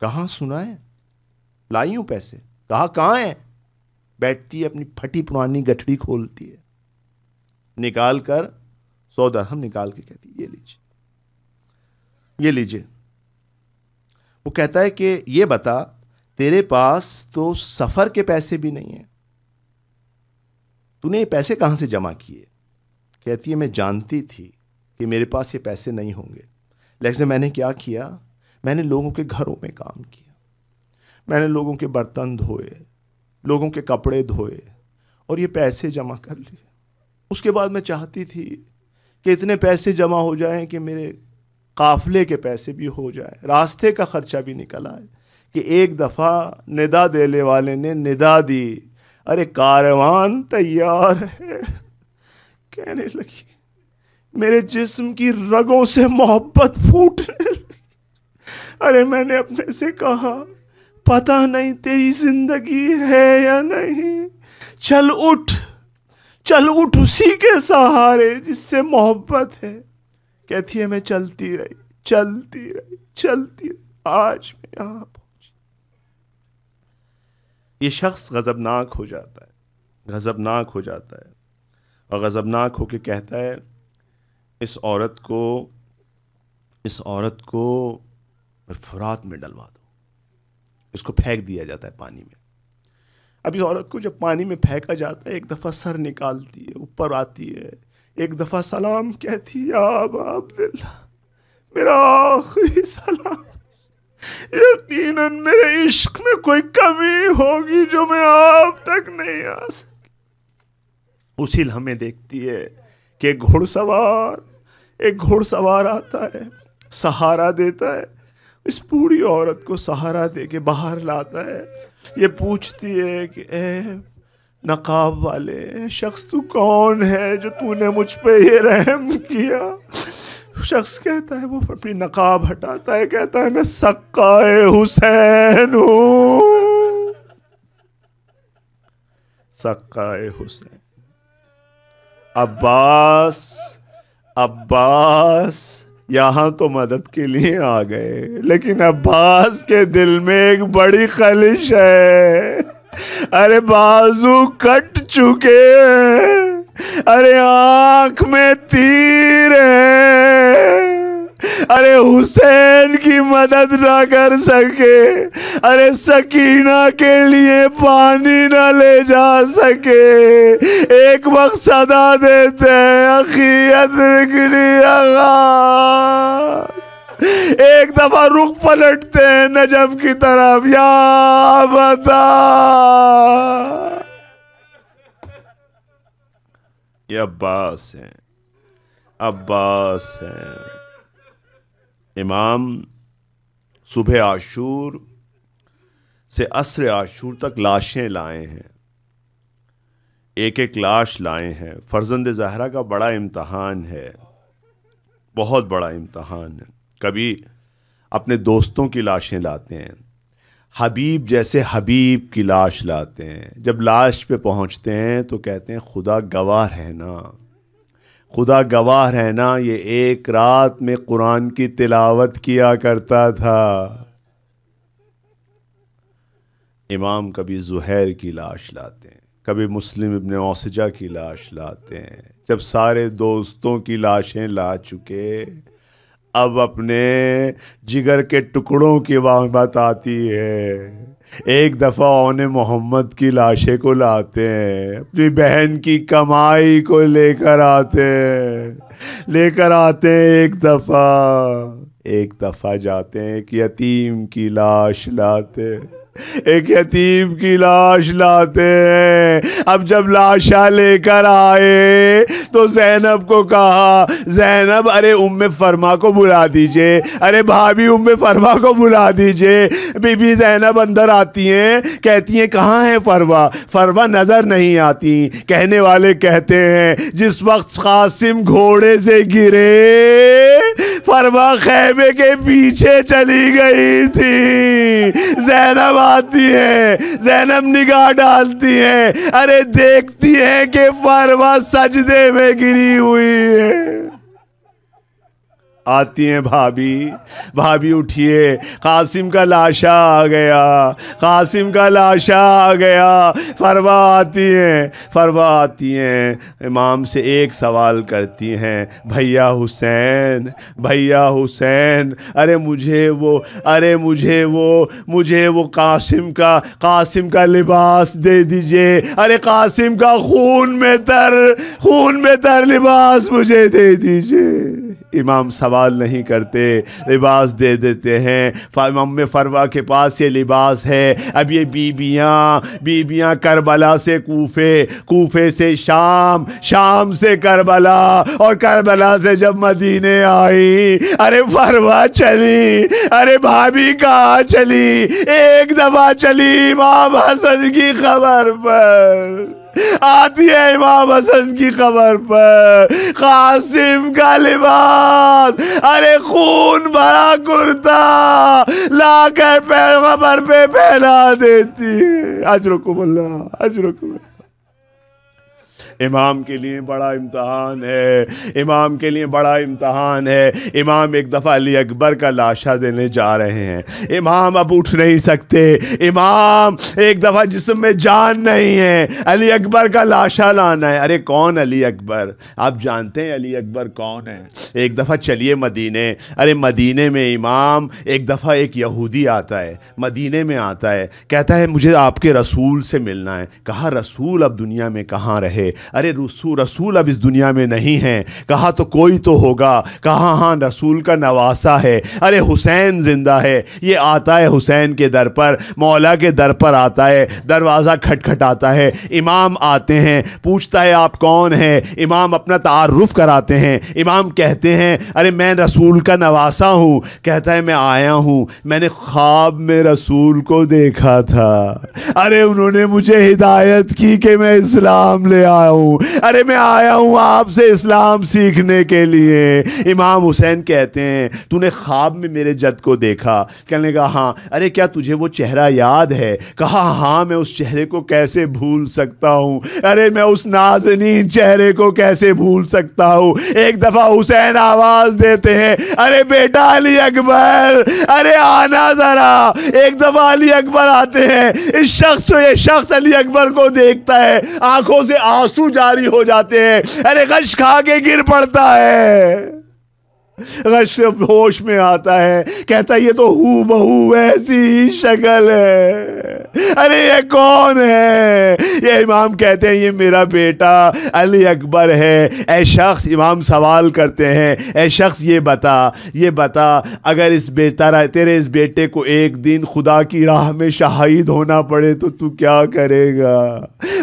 Speaker 1: कहाँ सुना है लाई हूँ पैसे कहा कहाँ है बैठती है अपनी फटी पुरानी गठड़ी खोलती है निकाल कर सौ दरहम निकाल के कहती ये लीजिए ये लीजिए वो कहता है कि ये बता तेरे पास तो सफ़र के पैसे भी नहीं है तूने ये पैसे कहाँ से जमा किए कहती है मैं जानती थी कि मेरे पास ये पैसे नहीं होंगे लेकिन मैंने क्या किया मैंने लोगों के घरों में काम किया मैंने लोगों के बर्तन धोए लोगों के कपड़े धोए और ये पैसे जमा कर लिए उसके बाद मैं चाहती थी कि इतने पैसे जमा हो जाएं कि मेरे काफ़ले के पैसे भी हो जाए रास्ते का ख़र्चा भी निकल आए कि एक दफ़ा निदा देने वाले ने निदा दी अरे कारवान तैयार है कहने लगी मेरे जिस्म की रगों से मोहब्बत फूट अरे मैंने अपने से कहा पता नहीं तेरी जिंदगी है या नहीं चल उठ चल उठ उसी के सहारे जिससे मोहब्बत है कहती है मैं चलती रही चलती रही चलती रही आज मैं यहाँ पहुंची ये शख्स गज़बनाक हो जाता है गज़बनाक हो जाता है और गज़बनाक होके कहता है इस औरत को इस औरत को फरात में डलवा दो इसको फेंक दिया जाता है पानी में अब इस औरत को जब पानी में फेंका जाता है एक दफ़ा सर निकालती है ऊपर आती है एक दफ़ा सलाम कहती है आप मेरा आखिरी सलाम यकीन मेरे इश्क में कोई कमी होगी जो मैं आप तक नहीं आ सकी उसी लम्हे देखती है कि घुड़सवार एक घोड़सवार आता है सहारा देता है इस पूरी औरत को सहारा दे के बाहर लाता है ये पूछती है कि ए नकाब वाले शख्स तू कौन है जो तूने मुझ पे ये रहम किया शख्स कहता है वो अपनी नकाब हटाता है कहता है मैं सक्का हुसैन हूँ सक्का हुसैन अब्बास अब्बास यहाँ तो मदद के लिए आ गए लेकिन अब्बास के दिल में एक बड़ी खलिश है अरे बाजू कट चुके हैं अरे आंख में तीर है अरे हुसैन की मदद ना कर सके अरे सकीना के लिए पानी ना ले जा सके एक वक्त सदा देते हैं एक दफा रुख पलटते हैं नजब की तरफ या बता ये अब्बास हैं अब्बास हैं इमाम सुबह आशूर से असर आशूर तक लाशें लाए हैं एक एक लाश लाए हैं फर्जंद जहरा का बड़ा इम्तहान है बहुत बड़ा इम्तहान है कभी अपने दोस्तों की लाशें लाते हैं हबीब जैसे हबीब की लाश लाते हैं जब लाश पे पहुंचते हैं तो कहते हैं खुदा गवाह रहना खुदा गवाह रहना ये एक रात में कुरान की तिलावत किया करता था इमाम कभी जहैर की लाश लाते हैं कभी मुस्लिम इब्ने औसजा की लाश लाते हैं जब सारे दोस्तों की लाशें ला चुके अब अपने जिगर के टुकड़ों की वाहबत आती है एक दफ़ा उन्हें मोहम्मद की लाशें को लाते हैं अपनी बहन की कमाई को लेकर आते हैं लेकर आते हैं एक दफ़ा एक दफ़ा जाते हैं एक यतीम की लाश लाते हैं एक यतीम की लाश लाते हैं अब जब लाशा लेकर आए तो जैनब को कहा जैनब अरे उम फरमा को बुला दीजिए अरे भाभी उम फरमा को बुला दीजिए बीबी जैनब अंदर आती हैं कहती हैं कहाँ है फरमा फरमा नज़र नहीं आती कहने वाले कहते हैं जिस वक्त कासिम घोड़े से गिरे फरमा खैमे के पीछे चली गई थी जैनब आती है जैनब निगाह डालती है अरे देखती है कि फरवा सजदे में गिरी हुई है आती हैं भाभी भाभी उठिए कासिम का लाशा आ गया कासिम का लाशा आ गया फरवा आती हैं फरवा आती हैं इमाम से एक सवाल करती हैं भैया हुसैन भैया हुसैन अरे मुझे वो अरे मुझे वो मुझे वो कासिम का कासिम का लिबास दे दीजिए अरे कासिम का खून में तर खून में तर लिबास मुझे दे दीजिए इमाम सवाल सवाल नहीं करते लिबास दे देते हैं मम फरवा के पास ये लिबास है अब ये बीबियाँ बीबियाँ करबला से कोफे कोफे से शाम शाम से करबला और करबला से जब मदीने आई अरे फरवा चली अरे भाभी कहा चली एक दफा चली माँ हसन की खबर पर आती है इमाम हसन की खबर पर कासिम का लिबास अरे खून भरा कुर्ता लाकर पैगंबर पे पहना देती है अजरकुम अल्लाह अजरकुम इमाम के लिए बड़ा इम्तहान है इमाम के लिए बड़ा इम्तहान है इमाम एक दफ़ा अली अकबर का लाशा देने जा रहे हैं इमाम अब उठ नहीं सकते इमाम एक दफ़ा जिसम में जान नहीं है अली अकबर का लाशा लाना है अरे कौन अली अकबर आप जानते हैं अली अकबर कौन है एक दफ़ा चलिए मदीने अरे मदीने में इमाम एक दफ़ा एक यहूदी आता है मदीने में आता है कहता है मुझे आपके रसूल से मिलना है कहाँ रसूल अब दुनिया में कहाँ रहे अरे रसूल रसूल अब इस दुनिया में नहीं हैं कहा तो कोई तो होगा कहा हाँ रसूल का नवासा है अरे हुसैन ज़िंदा है ये आता है हुसैन के दर पर मौला के दर पर आता है दरवाज़ा खटखटाता है इमाम आते हैं पूछता है आप कौन हैं इमाम अपना तारफ़ कराते हैं इमाम कहते हैं अरे मैं रसूल का नवासा हूँ कहता है मैं आया हूँ मैंने ख्वाब में रसूल को देखा था अरे उन्होंने मुझे हिदायत की कि मैं इस्लाम ले आया हूं अरे मैं आया हूं आपसे इस्लाम सीखने के लिए इमाम हुसैन कहते हैं तूने ख्वाब में मेरे जद को देखा कहने का हाँ अरे क्या तुझे वो चेहरा याद है कहा हाँ मैं उस चेहरे को कैसे भूल सकता हूँ अरे मैं उस नाजनीन चेहरे को कैसे भूल सकता हूँ एक दफ़ा हुसैन आवाज़ देते हैं अरे बेटा अली अकबर अरे आना ज़रा एक दफ़ा अली अकबर आते हैं इस शख्स ये शख्स अली अकबर को देखता है आंखों से आंसू जारी हो जाते हैं अरे गश खा के गिर पड़ता है कश्यप होश में आता है कहता है ये तो हु बहू ऐसी ही शक्ल है अरे ये कौन है ये इमाम कहते हैं ये मेरा बेटा अली अकबर है ए शख्स इमाम सवाल करते हैं ए शख्स ये बता ये बता अगर इस बेटा तेरे इस बेटे को एक दिन खुदा की राह में शहीद होना पड़े तो तू क्या करेगा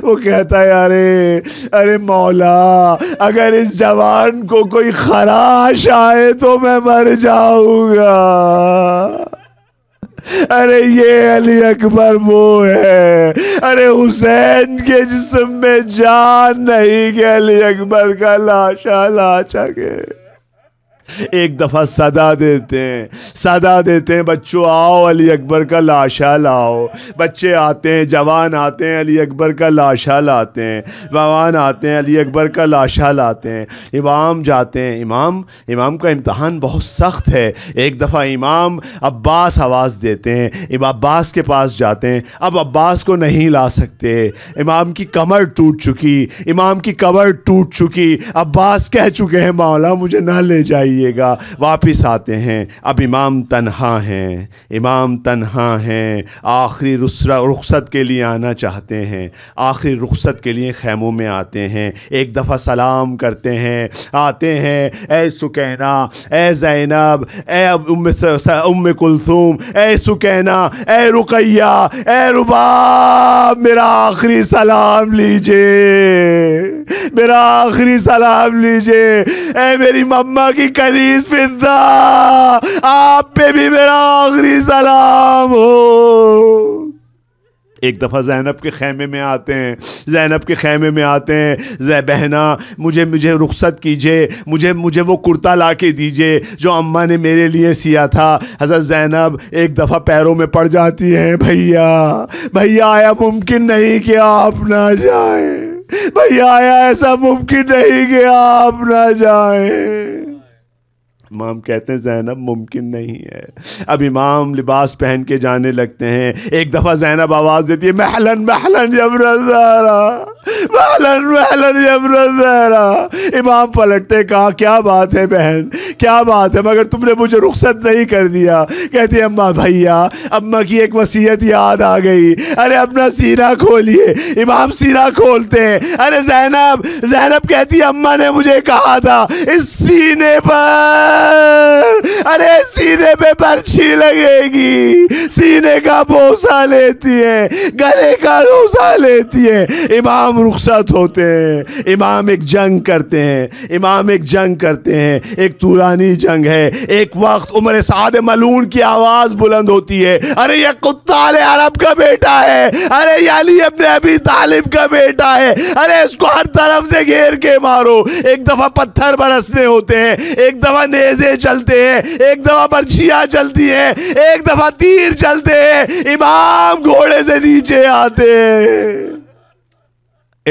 Speaker 1: वो कहता है अरे अरे मौला अगर इस जवान को कोई खराश आए आए तो मैं मर जाऊंगा अरे ये अली अकबर वो है अरे हुसैन के जिसम में जान नहीं कि अली अकबर का लाशा लाचा के एक दफ़ा सदा देते हैं सदा देते हैं बच्चों आओ अली अकबर का लाशा लाओ बच्चे आते हैं जवान आते हैं अली अकबर का लाशा लाते हैं जवान आते हैं अली अकबर का लाशा लाते हैं इमाम जाते हैं इमाम इमाम का इम्तहान बहुत सख्त है एक दफ़ा इमाम अब्बास आवाज़ देते हैं इम अब्बास के पास जाते हैं अब अब्बास को नहीं ला सकते इमाम की कमर टूट चुकी इमाम की कमर टूट चुकी अब्बास कह चुके हैं मौला मुझे ना ले जाइए करिएगा वापस आते हैं अब इमाम तन्हा हैं इमाम तन्हा हैं आखिरी रुखसत के लिए आना चाहते हैं आखिरी रुखसत के लिए खैमों में आते हैं एक दफ़ा सलाम करते हैं आते हैं ए सुकैना ए जैनब ए उम उम कुलसूम ए सुकैना ए रुकैया ए रुबाब मेरा आखिरी सलाम लीजिए मेरा आखिरी सलाम लीजिए ए मेरी मम्मा की अनीस फिदा आप पे भी मेरा आखिरी सलाम हो एक दफ़ा जैनब के खेमे में आते हैं जैनब के खेमे में आते हैं जै बहना मुझे मुझे रुख्सत कीजिए मुझे मुझे वो कुर्ता ला के दीजिए जो अम्मा ने मेरे लिए सिया था हज़रत जैनब एक दफ़ा पैरों में पड़ जाती हैं भैया भैया आया मुमकिन नहीं कि आप ना जाएं भैया आया ऐसा मुमकिन नहीं कि आप ना जाएं इमाम कहते हैं जैनब मुमकिन नहीं है अब इमाम लिबास पहन के जाने लगते हैं एक दफ़ा जैनब आवाज़ देती है महलन महलन यमरजहरा महलन महलन यमरजहरा इमाम पलटते कहा क्या बात है बहन क्या बात है मगर तुमने मुझे रुख्सत नहीं कर दिया कहती है अम्मा भैया अम्मा की एक वसीयत याद आ गई अरे अपना सीना खोलिए इमाम सीना खोलते हैं अरे जैनब जैनब कहती है अम्मा ने मुझे कहा था इस सीने पर अरे सीने पे पर्ची लगेगी सीने का भोसा लेती है गले का रोसा लेती है इमाम रुखसत होते हैं इमाम एक जंग करते हैं इमाम एक जंग करते हैं एक तुरानी जंग है एक वक्त उम्र साद मलून की आवाज़ बुलंद होती है अरे ये कुत्ता अरब का बेटा है अरे याली अपने अभी तालिब का बेटा है अरे इसको हर तरफ से घेर के मारो एक दफ़ा पत्थर बरसने होते हैं एक दफ़ा ने नेज़े चलते हैं एक दफ़ा बर्छियाँ चलती हैं एक दफ़ा तीर चलते हैं इमाम घोड़े से नीचे आते हैं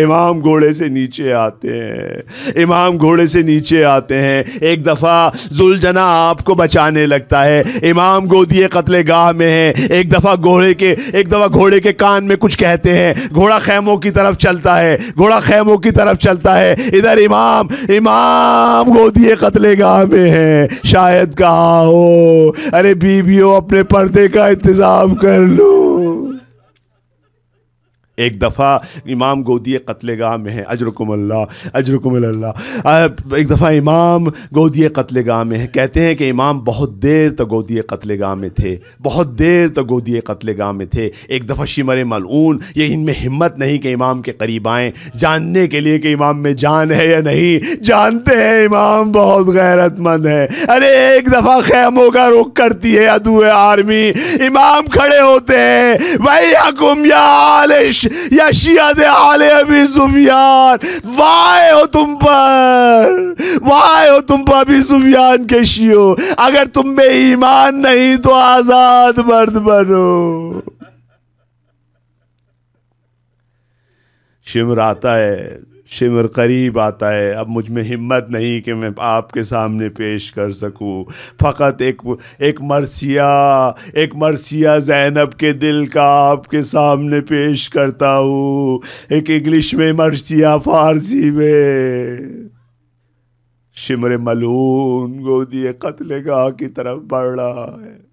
Speaker 1: इमाम घोड़े से नीचे आते हैं इमाम घोड़े से नीचे आते हैं एक दफ़ा जुलझना आपको बचाने लगता है इमाम गोदी कतले गाह में है एक दफ़ा घोड़े के एक दफ़ा घोड़े के कान में कुछ कहते हैं घोड़ा खैमों की तरफ चलता है घोड़ा खैमों की तरफ चलता है इधर इमाम इमाम गोदी कतले गाह में है शायद कहा हो अरे बीबियों अपने पर्दे का इंतज़ाम कर लो एक दफ़ा इमाम गोदी कत्ल गाह में है अजरकमल्ला अजरकमल्ला एक दफ़ा इमाम गोदी कतले गाह में है कहते हैं कि इमाम बहुत देर तक गोदी कतले गाह में थे बहुत देर तक गोदी कतले गाह में थे एक दफ़ा शिमर मलून ये इनमें हिम्मत नहीं कि इमाम के करीब आएँ जानने के लिए कि इमाम में जान है या नहीं जानते हैं इमाम बहुत गैरतमंद है अरे एक दफ़ा खैमों का रुख करती है अदू आर्मी इमाम खड़े होते हैं वही हकुम या आलिश या शियात आल अबी सुफियान वाय हो तुम पर वाय हो तुम पर अभी सुफियान के शियो अगर तुम में ईमान नहीं तो आज़ाद मर्द बनो शिमर है शिमर करीब आता है अब मुझ में हिम्मत नहीं कि मैं आपके सामने पेश कर सकूं फ़कत एक एक मरसिया एक मरसिया जैनब के दिल का आपके सामने पेश करता हूँ एक इंग्लिश में मरसिया फारसी में शिमर मलून गोदी कत्ल गाह की तरफ बढ़ रहा है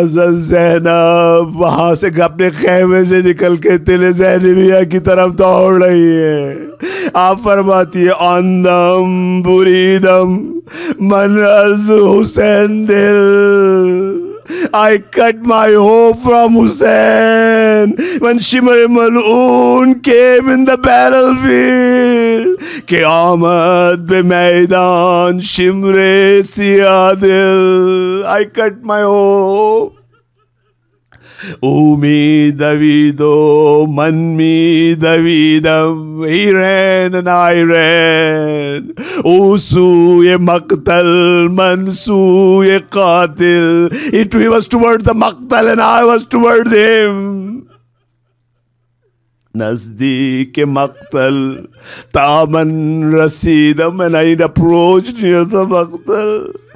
Speaker 1: अजल जैनब वहाँ से अपने खेमे से निकल के तिल जैनबिया की तरफ दौड़ रही है आप फरमाती है आंदम बुरीदम मनरज हुसैन दिल I cut my hope from Hussein when Shimr Maloon came in the battlefield. Qiyamad be Maidan Shimr Siyadil. I cut my hope. உமீதவிதோ மன்மீதவிதம் ஈரேன் நாயிரேன் ஊசூய மக்தல் மன்சூய காத்தில் it we was towards the மக்தல் and I was towards him नजदीक मख्तल तामन रसीदम and I approach near the मख्तल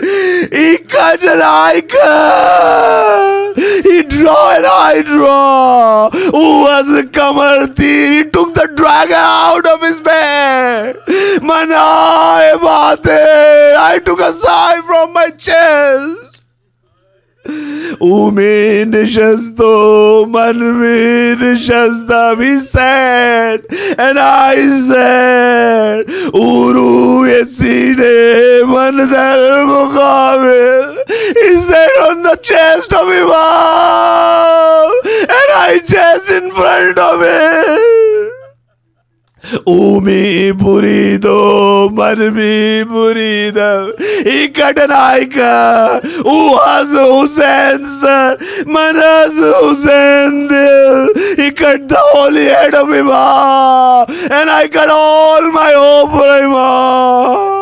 Speaker 1: He cut an icon! He drew an draw. Who was a Kamarti? He took the dragon out of his bed! Manae Bate! I took a sigh from my chest! اومین نشست و من می نشستم he said and I said او روی سینه من در مقابل he said on the chest of Imam and I just in front of him قومي بريدو مرمي بريدا إيكاتا نايكا وهاز حسين سر مناز حسين دل إيكاتا the holy head of Ima and I cut all my hope for Ima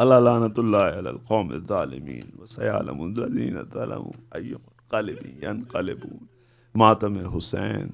Speaker 1: الله لعنة الله على القوم الظالمين وسيعلم الذين ظلموا أيهم منقلب ينقلبون ماتم حسين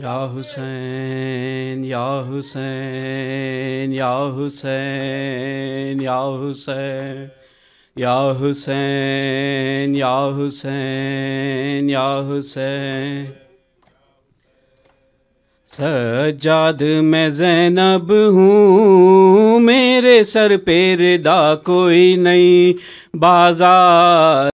Speaker 1: या हुसैन या हुसैन या हुसैन या हुसैन या हुसैन या हुसैन या हुसैन सज्जाद मैं जैनब हूँ मेरे सर पेरदा कोई नहीं बाजार